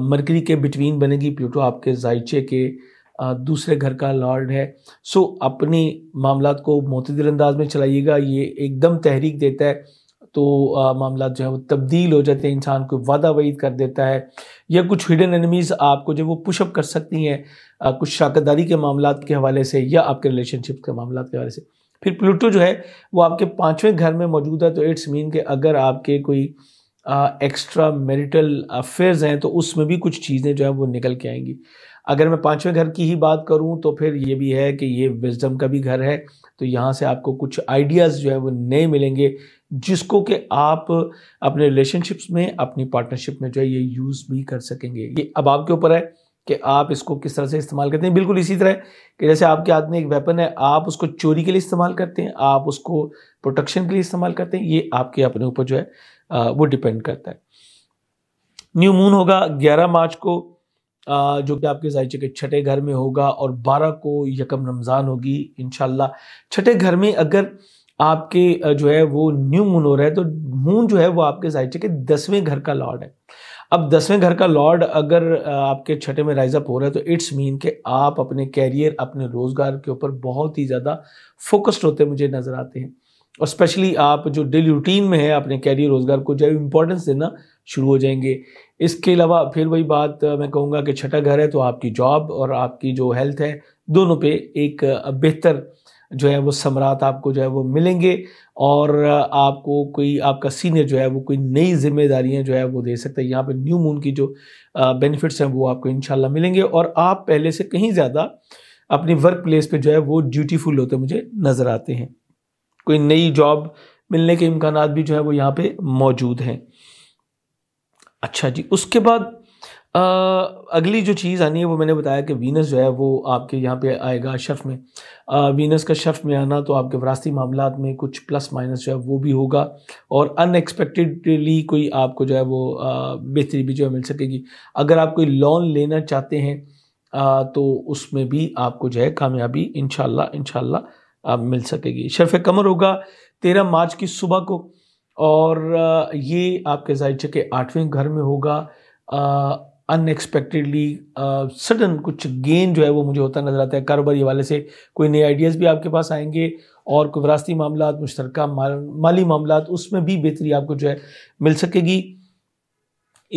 मरकरी के बिटवीन बनेगी प्लूटो आपके जायचे के दूसरे घर का लॉर्ड है सो अपने मामला को मोतदिल अंदाज में चलाइएगा ये एकदम तहरीक देता है तो मामला जो है वो तब्दील हो जाते हैं इंसान को वादा वईद कर देता है या कुछ हिडन एनिमीज़ आपको जो वो पुशअप कर सकती हैं कुछ शाकतदारी के मामला के हवाले से या आपके रिलेशनशिप के मामला के हवाले से फिर प्लूटो जो है वो आपके पाँचवें घर में मौजूद है तो इट्स मीन के अगर आपके कोई एक्स्ट्रा मैरिटल अफेयर्स हैं तो उसमें भी कुछ चीज़ें जो है वो निकल के आएंगी अगर मैं पाँचवें घर की ही बात करूं तो फिर ये भी है कि ये विजडम का भी घर है तो यहाँ से आपको कुछ आइडियाज़ जो है वो नए मिलेंगे जिसको कि आप अपने रिलेशनशिप्स में अपनी पार्टनरशिप में जो है ये यूज़ भी कर सकेंगे ये अब आपके ऊपर है कि आप इसको किस तरह से इस्तेमाल करते हैं बिल्कुल इसी तरह कि जैसे आपके हाथ में एक वेपन है आप उसको चोरी के लिए इस्तेमाल करते हैं आप उसको प्रोटेक्शन के लिए इस्तेमाल करते हैं ये आपके अपने ऊपर जो है वो डिपेंड करता है न्यू मून होगा 11 मार्च को जो कि आपके जायचे के छठे घर में होगा और 12 को यकम रमज़ान होगी इनशाला छठे घर में अगर आपके जो है वो न्यू मून हो रहा है तो मून जो है वो आपके जायचे के दसवें घर का लॉर्ड है अब दसवें घर का लॉर्ड अगर आपके छठे में राइज अप हो रहा है तो इट्स मीन के आप अपने कैरियर अपने रोज़गार के ऊपर बहुत ही ज़्यादा फोकस्ड होते मुझे नज़र आते हैं और स्पेशली आप जो डेली रूटीन में है अपने कैरियर रोज़गार को जो इम्पोर्टेंस देना शुरू हो जाएंगे इसके अलावा फिर वही बात मैं कहूँगा कि छठा घर है तो आपकी जॉब और आपकी जो हेल्थ है दोनों पे एक बेहतर जो है वो सम्राट आपको जो है वो मिलेंगे और आपको कोई आपका सीनियर जो है वो कोई नई जिम्मेदारियां जो है वो दे सकते हैं यहाँ पे न्यू मून की जो बेनिफिट्स हैं वो आपको इनशाला मिलेंगे और आप पहले से कहीं ज़्यादा अपनी वर्क प्लेस पर जो है वो ड्यूटीफुल होते मुझे नज़र आते हैं कोई नई जॉब मिलने के इम्कान भी जो है वो यहाँ पे मौजूद हैं अच्छा जी उसके बाद आ, अगली जो चीज़ आनी है वो मैंने बताया कि वीनस जो है वो आपके यहाँ पे आएगा शर्फ में आ, वीनस का शर्फ में आना तो आपके वरासती मामला में कुछ प्लस माइनस जो है वो भी होगा और अनएक्सपेक्टेडली कोई आपको जो है वो बेहतरी भी जो है मिल सकेगी अगर आप कोई लोन लेना चाहते हैं आ, तो उसमें भी आपको जो है कामयाबी इन इनशाला आप मिल सकेगी शर्फ कमर होगा तेरह मार्च की सुबह को और ये आपके जायचे के आठवें घर में होगा अनएक्सपेक्टेडली सडन कुछ गेन जो है वो मुझे होता नज़र आता है कारोबारी हवाले से कोई नए आइडियाज़ भी आपके पास आएंगे और कोई विरासती मामला मुश्तरक माल, माली मामला उसमें भी बेहतरी आपको जो है मिल सकेगी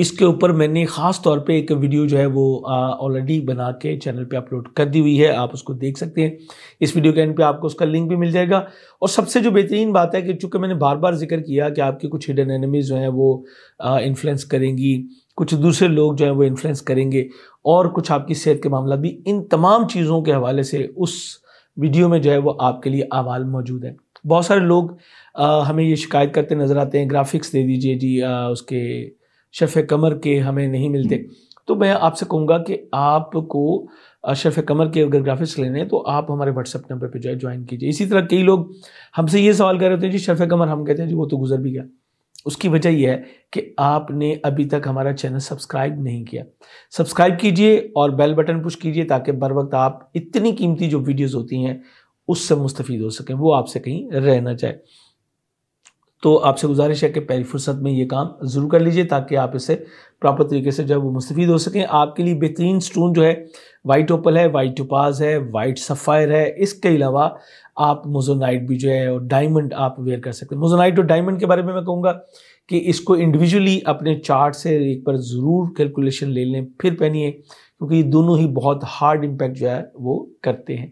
इसके ऊपर मैंने ख़ास तौर पे एक वीडियो जो है वो ऑलरेडी बना के चैनल पे अपलोड कर दी हुई है आप उसको देख सकते हैं इस वीडियो के एंड पे आपको उसका लिंक भी मिल जाएगा और सबसे जो बेहतरीन बात है कि चूँकि मैंने बार बार जिक्र किया कि आपके कुछ हिडन एनिमीज़ जो हैं वो इन्फ्लुएंस करेंगी कुछ दूसरे लोग जो हैं वो इन्फ्लुएंस करेंगे और कुछ आपकी सेहत के मामला भी इन तमाम चीज़ों के हवाले से उस वीडियो में जो है वो आपके लिए आवाल मौजूद है बहुत सारे लोग आ, हमें ये शिकायत करते नज़र आते हैं ग्राफिक्स दे दीजिए जी आ, उसके शफ़ कमर के हमें नहीं मिलते हम्म। तो मैं आपसे कहूँगा कि आपको शफ कमर के अगर ग्राफिक्स लेने हैं तो आप हमारे व्हाट्सअप नंबर पर जो है ज्वाइन कीजिए इसी तरह कई लोग हमसे ये सवाल कर रहे होते हैं जी शरफ कमर हम कहते हैं जी वो तो गुजर भी गया उसकी वजह यह है कि आपने अभी तक हमारा चैनल सब्सक्राइब नहीं किया सब्सक्राइब कीजिए और बेल बटन पुश कीजिए ताकि बर वक्त आप इतनी कीमती जो वीडियोस होती हैं उससे मुस्तफ़ हो सकें वो आपसे कहीं रहना चाहे तो आपसे गुजारिश है कि पहली फुर्सत में ये काम ज़रूर कर लीजिए ताकि आप इसे प्रॉपर तरीके से जब वो मुस्तफ़ हो सकें आपके लिए बेहतरीन स्टोन जो है वाइट ओपल है वाइट टोपाज है वाइट सफ़ायर है इसके अलावा आप मोजोनाइट भी जो है और डायमंड आप वेयर कर सकते हैं मोजोनाइट और डायमंड के बारे में मैं कहूँगा कि इसको इंडिविजुअली अपने चार्ट से एक बार ज़रूर कैलकुलेशन ले लें फिर पहनिए क्योंकि ये दोनों ही बहुत हार्ड इम्पैक्ट जो है वो करते हैं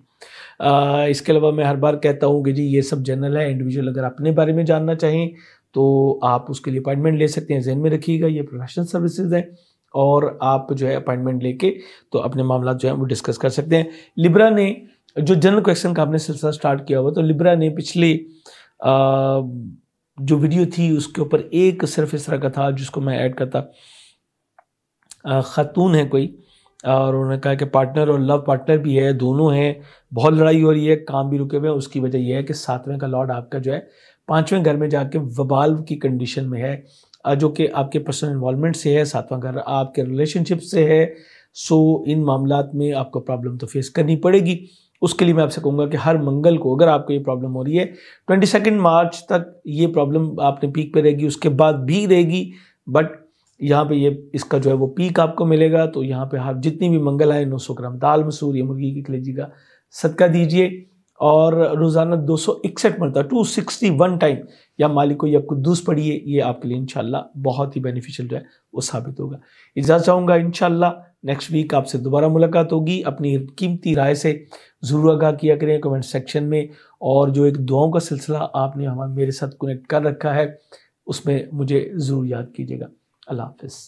इसके अलावा मैं हर बार कहता हूँ कि जी ये सब जनरल है इंडिविजुअल अगर अपने बारे में जानना चाहें तो आप उसके लिए अपॉइंटमेंट ले सकते हैं जहन में रखिएगा ये प्रोफेशनल सर्विसेज हैं और आप जो है अपॉइंटमेंट लेके तो अपने मामला जो है वो डिस्कस कर सकते हैं लिब्रा ने जो जनरल क्वेश्चन का आपने सिलसिला स्टार्ट किया हुआ तो लिब्रा ने पिछले आ, जो वीडियो थी उसके ऊपर एक सिर्फ इस तरह का था जिसको मैं ऐड करता ख़ातून है कोई और उन्होंने कहा कि पार्टनर और लव पार्टनर भी है दोनों हैं बहुत लड़ाई हो रही है काम भी रुके हुए हैं उसकी वजह यह है कि सातवें का लॉर्ड आपका जो है पाँचवें घर में जाके वबाल की कंडीशन में है जो कि आपके पर्सनल इन्वॉलमेंट से है सातवां घर आपके रिलेशनशिप से है सो इन मामला में आपको प्रॉब्लम तो फेस करनी पड़ेगी उसके लिए मैं आपसे कहूँगा कि हर मंगल को अगर आपको ये प्रॉब्लम हो रही है ट्वेंटी सेकेंड मार्च तक ये प्रॉब्लम आपने पीक पे रहेगी उसके बाद भी रहेगी बट यहाँ पे ये इसका जो है वो पीक आपको मिलेगा तो यहाँ पे आप जितनी भी मंगल आए नौ सौ ग्राम दाल मसूर या मुर्गी की कलेजी का सदका दीजिए और रोज़ाना दो सौ इकसठ मरता टू सिक्सटी वन टाइम या मालिक को या कुदूस पढ़िए ये आपके लिए इनशाला बहुत ही बेनिफिशियल जो है वो साबित होगा इजाज़त चाहूँगा इनशाला नेक्स्ट वीक आपसे दोबारा मुलाकात होगी अपनी कीमती राय से ज़रूर आगाह किया करें कमेंट सेक्शन में और जो एक दुआओं का सिलसिला आपने हमारे मेरे साथ कनेक्ट कर रखा है उसमें मुझे ज़रूर याद कीजिएगा अल्लाह हाफिज़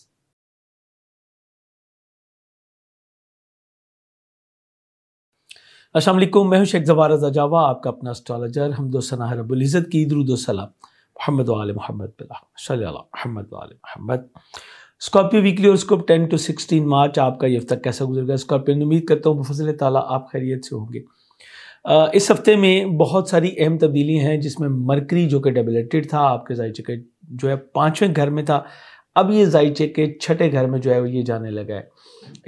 असल मैं हूं शेख जवार जावा आपका अपना स्ट्रॉलॉजर हमदोसना रबुल्ज़त की दरुदोसलाम मोहम्मद वाल मोहम्मद महमद वाल महमद Scorpio weekly horoscope ten to sixteen March आपका ये हफ्ता कैसा गुजरेगा स्कॉर्पियो उम्मीद करता हूँ फजल ताला आप खैरियत से होंगे इस हफ्ते में बहुत सारी अहम तब्दीलियाँ हैं जिसमें मरकरी जो कि डेबलेटेड था आपके जाए जो है पाँचवें घर में था अब ये जायचे के छठे घर में जो है ये जाने लगा है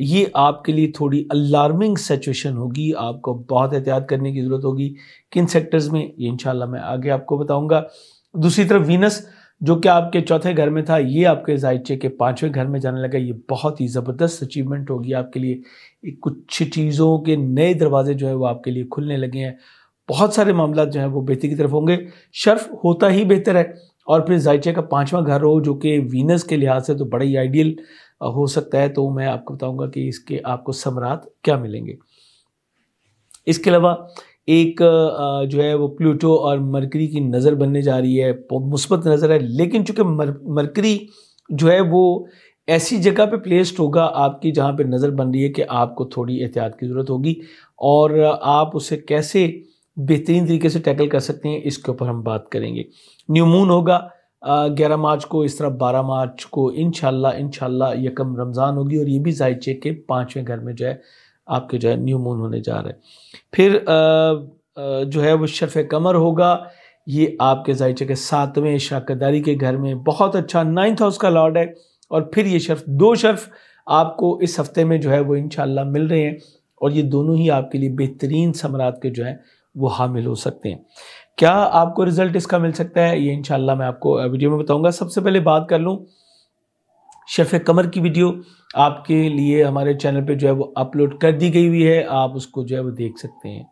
ये आपके लिए थोड़ी अलार्मिंग सिचुएशन होगी आपको बहुत एहतियात करने की ज़रूरत होगी किन सेक्टर्स में ये इन मैं आगे आपको बताऊंगा दूसरी तरफ वीनस जो कि आपके चौथे घर में था ये आपके जायचे के पाँचवें घर में जाने लगा ये बहुत ही ज़बरदस्त अचीवमेंट होगी आपके लिए कुछ चीज़ों के नए दरवाजे जो है वो आपके लिए खुलने लगे हैं बहुत सारे मामला जो है वो बेहतरी की तरफ होंगे शर्फ होता ही बेहतर है और फिर जायचे का पांचवा घर हो जो कि वीनस के लिहाज से तो बड़ा ही आइडियल हो सकता है तो मैं आपको बताऊंगा कि इसके आपको सम्राट क्या मिलेंगे इसके अलावा एक जो है वो प्लूटो और मरकरी की नज़र बनने जा रही है मुस्बत नज़र है लेकिन चूंकि मर, मरकरी जो है वो ऐसी जगह पे प्लेस्ड होगा आपकी जहाँ पे नज़र बन रही है कि आपको थोड़ी एहतियात की ज़रूरत होगी और आप उसे कैसे बेहतरीन तरीके से टैकल कर सकते हैं इसके ऊपर हम बात करेंगे न्यू मून होगा ग्यारह मार्च को इस तरह बारह मार्च को इन शाला यकम रमज़ान होगी और ये भी जायचे के पाँचवें घर में जो है आपके जो है न्यू मून होने जा रहे हैं फिर आ, आ, जो है वो शरफ़ कमर होगा ये आपके जायचे के सातवें शाकदारी के घर में बहुत अच्छा नाइन्थ हाउस का लॉर्ड है और फिर ये शर्फ दो शर्फ आपको इस हफ्ते में जो है वो इन मिल रहे हैं और ये दोनों ही आपके लिए बेहतरीन समरात के जो है वो हामिल हो सकते हैं क्या आपको रिजल्ट इसका मिल सकता है ये इनशाला मैं आपको वीडियो में बताऊंगा सबसे पहले बात कर लूँ शफ़ कमर की वीडियो आपके लिए हमारे चैनल पे जो है वो अपलोड कर दी गई हुई है आप उसको जो है वो देख सकते हैं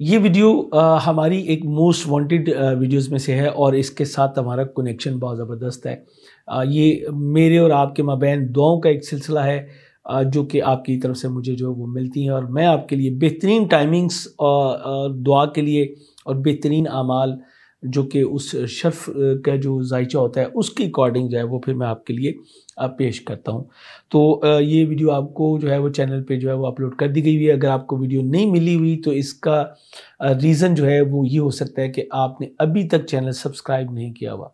ये वीडियो आ, हमारी एक मोस्ट वांटेड वीडियोस में से है और इसके साथ हमारा कनेक्शन बहुत ज़बरदस्त है आ, ये मेरे और आपके माबैन दुआओं का एक सिलसिला है आ, जो कि आपकी तरफ से मुझे जो वो मिलती हैं और मैं आपके लिए बेहतरीन टाइमिंग्स और दुआ के लिए और बेहतरीन अमाल जो कि उस शर्फ का जो जायचा होता है उसके अकॉर्डिंग जो है वो फिर मैं आपके लिए आप पेश करता हूँ तो ये वीडियो आपको जो है वो चैनल पे जो है वो अपलोड कर दी गई हुई है अगर आपको वीडियो नहीं मिली हुई तो इसका रीज़न जो है वो ये हो सकता है कि आपने अभी तक चैनल सब्सक्राइब नहीं किया हुआ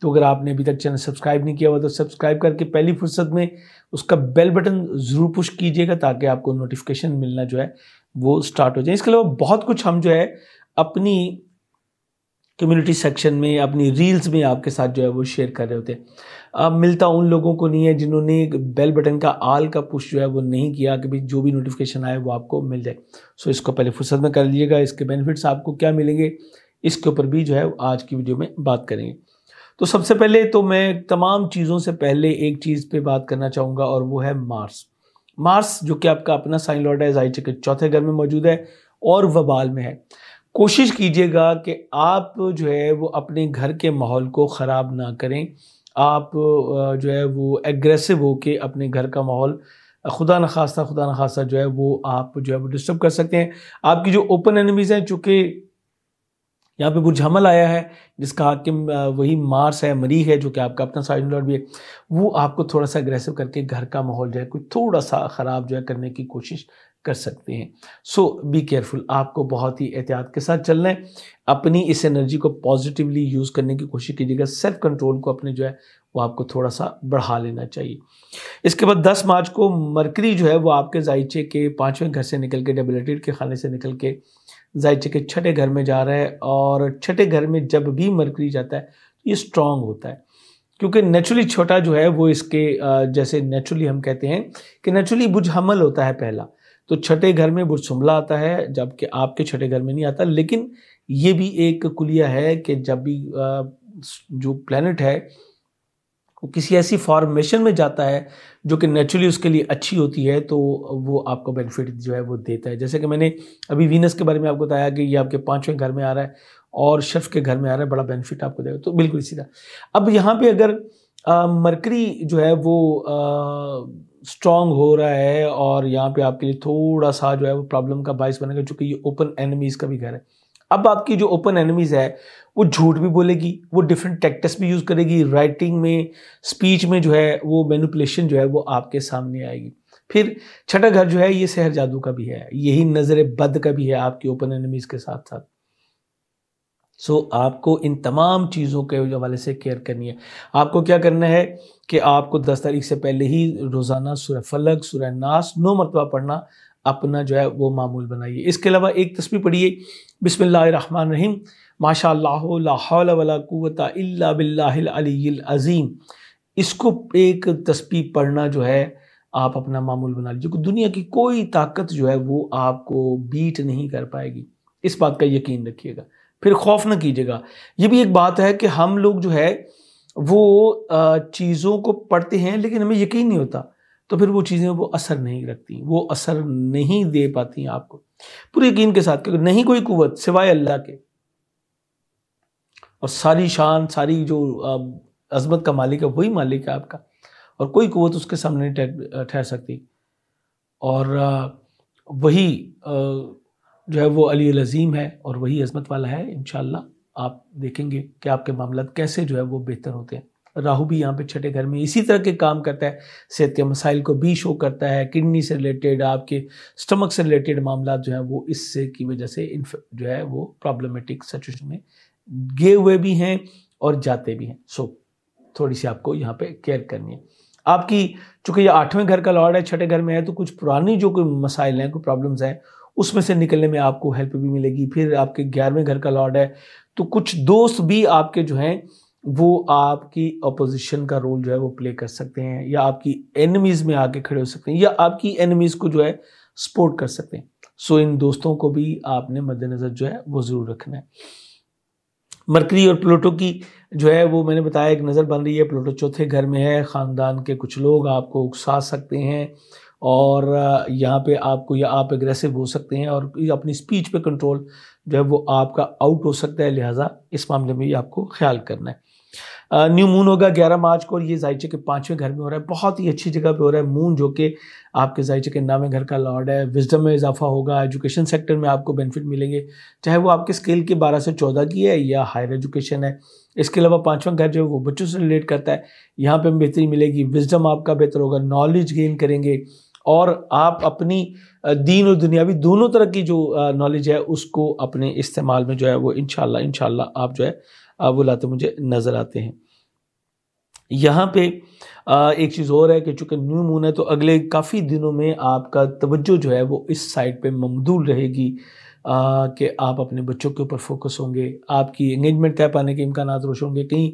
तो अगर आपने अभी तक चैनल सब्सक्राइब नहीं किया हुआ तो सब्सक्राइब करके पहली फुर्सत में उसका बेल बटन ज़रूर पुश कीजिएगा ताकि आपको नोटिफिकेशन मिलना जो है वो स्टार्ट हो जाए इसके अलावा बहुत कुछ हम जो है अपनी कम्युनिटी सेक्शन में अपनी रील्स में आपके साथ जो है वो शेयर कर रहे होते हैं अब मिलता उन लोगों को नहीं है जिन्होंने बेल बटन का आल का पुश जो है वो नहीं किया कि भाई जो भी नोटिफिकेशन आए वो आपको मिल जाए सो इसको पहले फुर्सत में कर लीजिएगा इसके बेनिफिट्स आपको क्या मिलेंगे इसके ऊपर भी जो है आज की वीडियो में बात करेंगे तो सबसे पहले तो मैं तमाम चीज़ों से पहले एक चीज़ पे बात करना चाहूँगा और वो है मार्स मार्स जो कि आपका अपना साइन लॉर्ड है जाहिर चौथे घर में मौजूद है और वबाल में है कोशिश कीजिएगा कि आप जो है वो अपने घर के माहौल को ख़राब ना करें आप जो है वो एग्रेसिव हो के अपने घर का माहौल खुदा न खास्ता खुदा न खास्ता जो है वो आप जो है वो डिस्टर्ब कर सकते हैं आपकी जो ओपन एनिमीज़ हैं चूँकि यहाँ पे हमल आया है जिसका हाकिम वही मार्स है मरीख है जो कि आपका अपना साइड लॉर्ड भी है वो आपको थोड़ा सा एग्रेसिव करके घर का माहौल जो है कुछ थोड़ा सा ख़राब जो है करने की कोशिश कर सकते हैं सो बी केयरफुल आपको बहुत ही एहतियात के साथ चलना है अपनी इस एनर्जी को पॉजिटिवली यूज़ करने की कोशिश कीजिएगा सेल्फ कंट्रोल को अपने जो है वो आपको थोड़ा सा बढ़ा लेना चाहिए इसके बाद 10 मार्च को मरकरी जो है वो आपके जायचे के पाँचवें घर से निकल के डेबिलेटेड के खाने से निकल के जायचे के छठे घर में जा रहा है और छठे घर में जब भी मरकरी जाता है तो ये स्ट्रांग होता है क्योंकि नेचुरली छोटा जो है वो इसके जैसे नेचुरली हम कहते हैं कि नेचुरली बुझ हमल होता है पहला तो छठे घर में बुरशुमला आता है जबकि आपके छठे घर में नहीं आता लेकिन ये भी एक कुलिया है कि जब भी जो प्लानट है वो किसी ऐसी फॉर्मेशन में जाता है जो कि नेचुरली उसके लिए अच्छी होती है तो वो आपको बेनिफिट जो है वो देता है जैसे कि मैंने अभी वीनस के बारे में आपको बताया कि ये आपके पाँचवें घर में आ रहा है और शर्फ के घर में आ रहा है बड़ा बेनिफिट आपको देगा तो बिल्कुल इसी तरह अब यहाँ पर अगर मरकरी जो है वो आ, स्ट्रॉन्ग हो रहा है और यहाँ पे आपके लिए थोड़ा सा जो है वो प्रॉब्लम का बायस बनेगा चूँकि ये ओपन एनिमीज़ का भी घर है अब आपकी जो ओपन एनिमीज़ है वो झूठ भी बोलेगी वो डिफरेंट टेक्टिस भी यूज़ करेगी राइटिंग में स्पीच में जो है वो मैनुपलेशन जो है वो आपके सामने आएगी फिर छठा घर जो है ये शहर जादू का भी है यही नज़र बद का भी है आपकी ओपन एनिमीज़ के साथ साथ सो so, आपको इन तमाम चीज़ों के हवाले से केयर करनी है आपको क्या करना है कि आपको दस तारीख से पहले ही रोज़ाना सुरह फलक सुरह नास नौ मरतबा पढ़ना अपना जो है वो मामूल बनाइए इसके अलावा एक तस्वीर पढ़िए बिसमान रहीम माशा वला इसको एक तस्वीर पढ़ना जो है आप अपना मामूल बना लीजिए दुनिया की कोई ताकत जो है वो आपको बीट नहीं कर पाएगी इस बात का यकीन रखिएगा फिर खौफ ना कीजिएगा ये भी एक बात है कि हम लोग जो है वो चीज़ों को पढ़ते हैं लेकिन हमें यकीन नहीं होता तो फिर वो चीज़ें वो असर नहीं रखती वो असर नहीं दे पाती आपको पूरे यकीन के साथ क्योंकि नहीं कोई कुवत सिवाय अल्लाह के और सारी शान सारी जो अजमत का मालिक है वही मालिक है आपका और कोई कुवत उसके सामने ठहर सकती और वही जो है वो अली अलीम है और वही अजमत वाला है इन आप देखेंगे कि आपके मामला कैसे जो है वो बेहतर होते हैं राहु भी यहाँ पे छठे घर में इसी तरह के काम करता है सेहत के मसाइल को भी शो करता है किडनी से रिलेटेड आपके स्टमक से रिलेटेड मामला जो है वो इससे की वजह से जो है वो प्रॉब्लमेटिक सिचुएशन में गए हुए भी हैं और जाते भी हैं सो थोड़ी सी आपको यहाँ पे केयर करनी है आपकी चूंकि ये आठवें घर का लॉर्ड है छठे घर में है तो कुछ पुरानी जो कोई मसाइल हैं कोई प्रॉब्लम्स हैं उसमें से निकलने में आपको हेल्प भी मिलेगी फिर आपके ग्यारहवें घर का लॉर्ड है तो कुछ दोस्त भी आपके जो हैं वो आपकी अपोजिशन का रोल जो है वो प्ले कर सकते हैं या आपकी एनिमीज में आके खड़े हो सकते हैं या आपकी एनिमीज को जो है सपोर्ट कर सकते हैं सो इन दोस्तों को भी आपने मद्देनज़र जो है वो ज़रूर रखना है मरकरी और प्लूटो की जो है वो मैंने बताया एक नज़र बन रही है प्लूटो चौथे घर में है ख़ानदान के कुछ लोग आपको उकसा सकते हैं और यहाँ पे आपको या आप एग्रेसिव हो सकते हैं और अपनी स्पीच पे कंट्रोल जो है वो आपका आउट हो सकता है लिहाजा इस मामले में ये आपको ख्याल करना है न्यू मून होगा 11 मार्च को और ये जायचे के पांचवें घर में हो रहा है बहुत ही अच्छी जगह पे हो रहा है मून जो कि आपके जायचे के नामे घर का लॉर्ड है विजडम में इजाफा होगा एजुकेशन सेक्टर में आपको बेनिफिट मिलेंगे चाहे वो आपके स्केल के 12 से 14 की है या हायर एजुकेशन है इसके अलावा पाँचवा घर जो है वो बच्चों से रिलेट करता है यहाँ पर बेहतरी मिलेगी विजडम आपका बेहतर होगा नॉलेज गेन करेंगे और आप अपनी दीन और दुनियावी दोनों तरह की जो नॉलेज है उसको अपने इस्तेमाल में जो है वो इन इनशाला आप जो है वो लाते मुझे नज़र आते हैं यहाँ पे एक चीज़ और है कि चूँकि न्यू मून है तो अगले काफ़ी दिनों में आपका तवज्जो जो है वो इस साइड पे ममदूल रहेगी कि आप अपने बच्चों के ऊपर फोकस होंगे आपकी एंगेजमेंट तय पाने के इम्कान रोश होंगे कहीं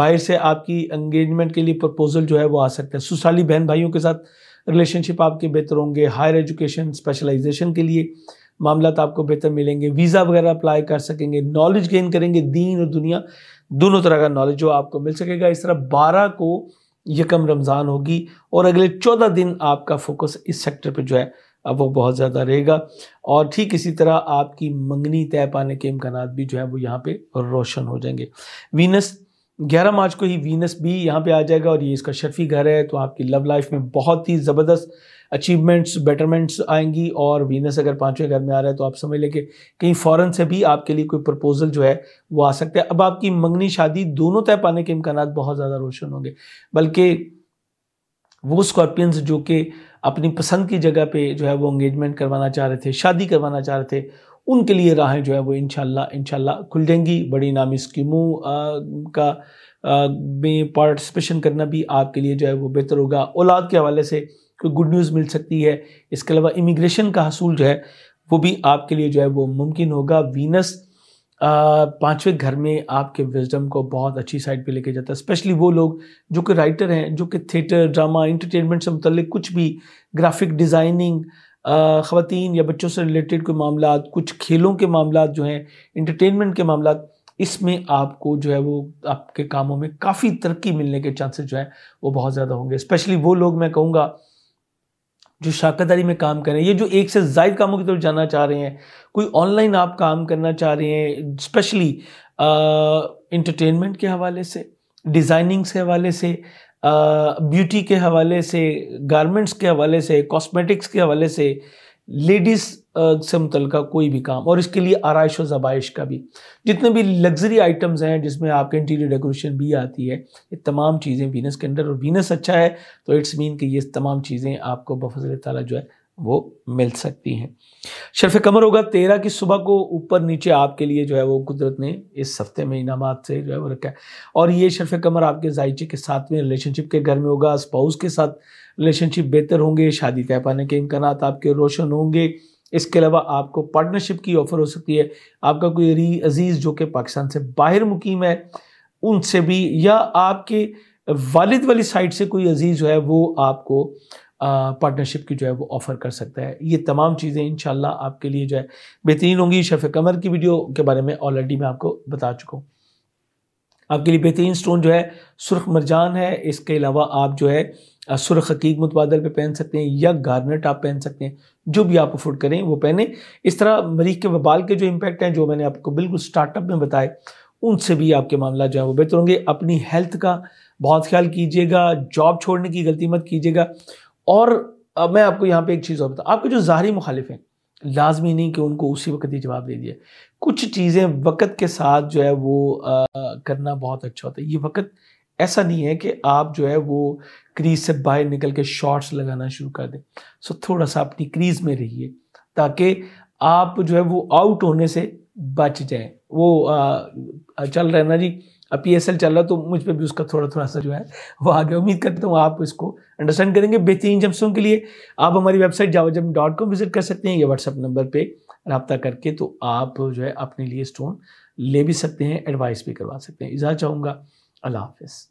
बाहर से आपकी एंगेजमेंट के लिए प्रपोज़ल जो है वो आ सकता है सुसाली बहन भाइयों के साथ रिलेशनशिप आपके बेहतर होंगे हायर एजुकेशन स्पेशलाइजेशन के लिए मामला तो आपको बेहतर मिलेंगे वीज़ा वगैरह अप्लाई कर सकेंगे नॉलेज गेन करेंगे दीन और दुनिया दोनों तरह का नॉलेज जो आपको मिल सकेगा इस तरह बारह को यकम रमज़ान होगी और अगले चौदह दिन आपका फोकस इस सेक्टर पर जो है अब वो बहुत ज़्यादा रहेगा और ठीक इसी तरह आपकी मंगनी तय पाने के इम्कान भी जो है वो यहाँ पे रोशन हो जाएंगे वीनस ग्यारह मार्च को ही वीनस भी यहाँ पे आ जाएगा और ये इसका शर्फी घर है तो आपकी लव लाइफ में बहुत ही ज़बरदस्त अचीवमेंट्स बेटरमेंट्स आएंगी और वीनस अगर पाँचवें घर में आ रहा है तो आप समझ लें कि कहीं फ़ौरन से भी आपके लिए कोई प्रपोजल जो है वो आ सकता है अब आपकी मंगनी शादी दोनों तय पाने के इम्कान बहुत ज़्यादा रोशन होंगे बल्कि वो स्कॉर्पियंस जो कि अपनी पसंद की जगह पे जो है वो एंगेजमेंट करवाना चाह रहे थे शादी करवाना चाह रहे थे उनके लिए राहें जो है वो इनशाला इनशाला खुल जाएंगी बड़ी नामी स्कीमों का में पार्टिसिपेशन करना भी आपके लिए जो है वो बेहतर होगा औलाद के हवाले से कोई गुड न्यूज़ मिल सकती है इसके अलावा इमिग्रेशन का हसूल जो है वो भी आपके लिए जो है वो मुमकिन होगा वीनस पांचवें घर में आपके विजडम को बहुत अच्छी साइड पे लेके जाता है स्पेशली वो लोग जो कि राइटर हैं जो कि थिएटर ड्रामा इंटरटेनमेंट से मतलब कुछ भी ग्राफिक डिज़ाइनिंग ख़वान या बच्चों से रिलेटेड कोई मामला कुछ खेलों के मामला जो हैं इंटरटेनमेंट के मामला इसमें आपको जो है वो आपके कामों में काफ़ी तरक्की मिलने के चांसेस जो है वो बहुत ज़्यादा होंगे स्पेशली वो लोग मैं कहूँगा जो शाकादारी में काम करें ये जो एक से जायद कामों की तरफ जाना चाह रहे हैं कोई ऑनलाइन आप काम करना चाह रहे हैं स्पेशली इंटरटेनमेंट के हवाले से डिज़ाइनिंग्स के हवाले से ब्यूटी के हवाले से गारमेंट्स के हवाले से कॉस्मेटिक्स के हवाले से लेडीज़ से मुतल कोई भी काम और इसके लिए आरइश व जबाइश का भी जितने भी लग्जरी आइटम्स हैं जिसमें आपके इंटीरियर डेकोरेशन भी आती है ये तमाम चीज़ें वीनस के अंडर और वीनस अच्छा है तो इट्स मीन कि ये तमाम चीज़ें आपको बफजल ताला जो है वो मिल सकती हैं शरफ कमर होगा तेरह की सुबह को ऊपर नीचे आपके लिए जो है वो कुदरत ने इस हफ्ते में इनाम से जो है वो रखा है और ये शरफ कमर आपके जायचे के साथ में रिलेशनशिप के घर में होगा स्पाउस के साथ रिलेशनशिप बेहतर होंगे शादी तय पाने के इम्कान आपके रोशन होंगे इसके अलावा आपको पार्टनरशिप की ऑफ़र हो सकती है आपका कोई री अजीज़ जो कि पाकिस्तान से बाहर मुकीम है उनसे भी या आपके वालिद वाली साइड से कोई अजीज़ जो है वो आपको पार्टनरशिप की जो है वो ऑफ़र कर सकता है ये तमाम चीज़ें इन आपके लिए जो है बेहतरीन होंगी शफ़ कमर की वीडियो के बारे में ऑलरेडी मैं आपको बता चुका हूँ आपके लिए बेहतरीन स्टोन जो है सुर्ख मरजान है इसके अलावा आप जो है सुरख हकीक मुतबादल पे पहन सकते हैं या गार्नेट आप पहन सकते हैं जो भी आप अफोर्ड करें वो पहने इस तरह मरीज के वबाल के जो इम्पैक्ट हैं जो मैंने आपको बिल्कुल स्टार्टअप में बताए उनसे भी आपके मामला जो है वो बेहतर होंगे अपनी हेल्थ का बहुत ख्याल कीजिएगा जॉब छोड़ने की गलती मत कीजिएगा और अब मैं आपको यहाँ पे एक चीज़ और बता आपके जो ज़ाहरी मुखालिफ हैं लाजमी नहीं कि उनको उसी वक्त ही जवाब दे दिया कुछ चीज़ें वक्त के साथ जो है वो आ, करना बहुत अच्छा होता है ये वक्त ऐसा नहीं है कि आप जो है वो क्रीज से बाहर निकल के शॉट्स लगाना शुरू कर दें सो थोड़ा सा अपनी क्रीज में रहिए ताकि आप जो है वो आउट होने से बच जाए वो आ, चल रहे ना जी अब पी चल रहा तो मुझ पर भी उसका थोड़ा थोड़ा सा जो है वो आगे उम्मीद करता हूँ आप इसको अंडरस्टैंड करेंगे बेहतरीन जम्सों के लिए आप हमारी वेबसाइट जावा जम डॉट कॉम विजिट कर सकते हैं या व्हाट्सअप नंबर पर रबता करके तो आप जो है अपने लिए स्टोन ले भी सकते हैं एडवाइस भी करवा सकते हैं इजाज़ चाहूँगा अल्लाह हाफिज़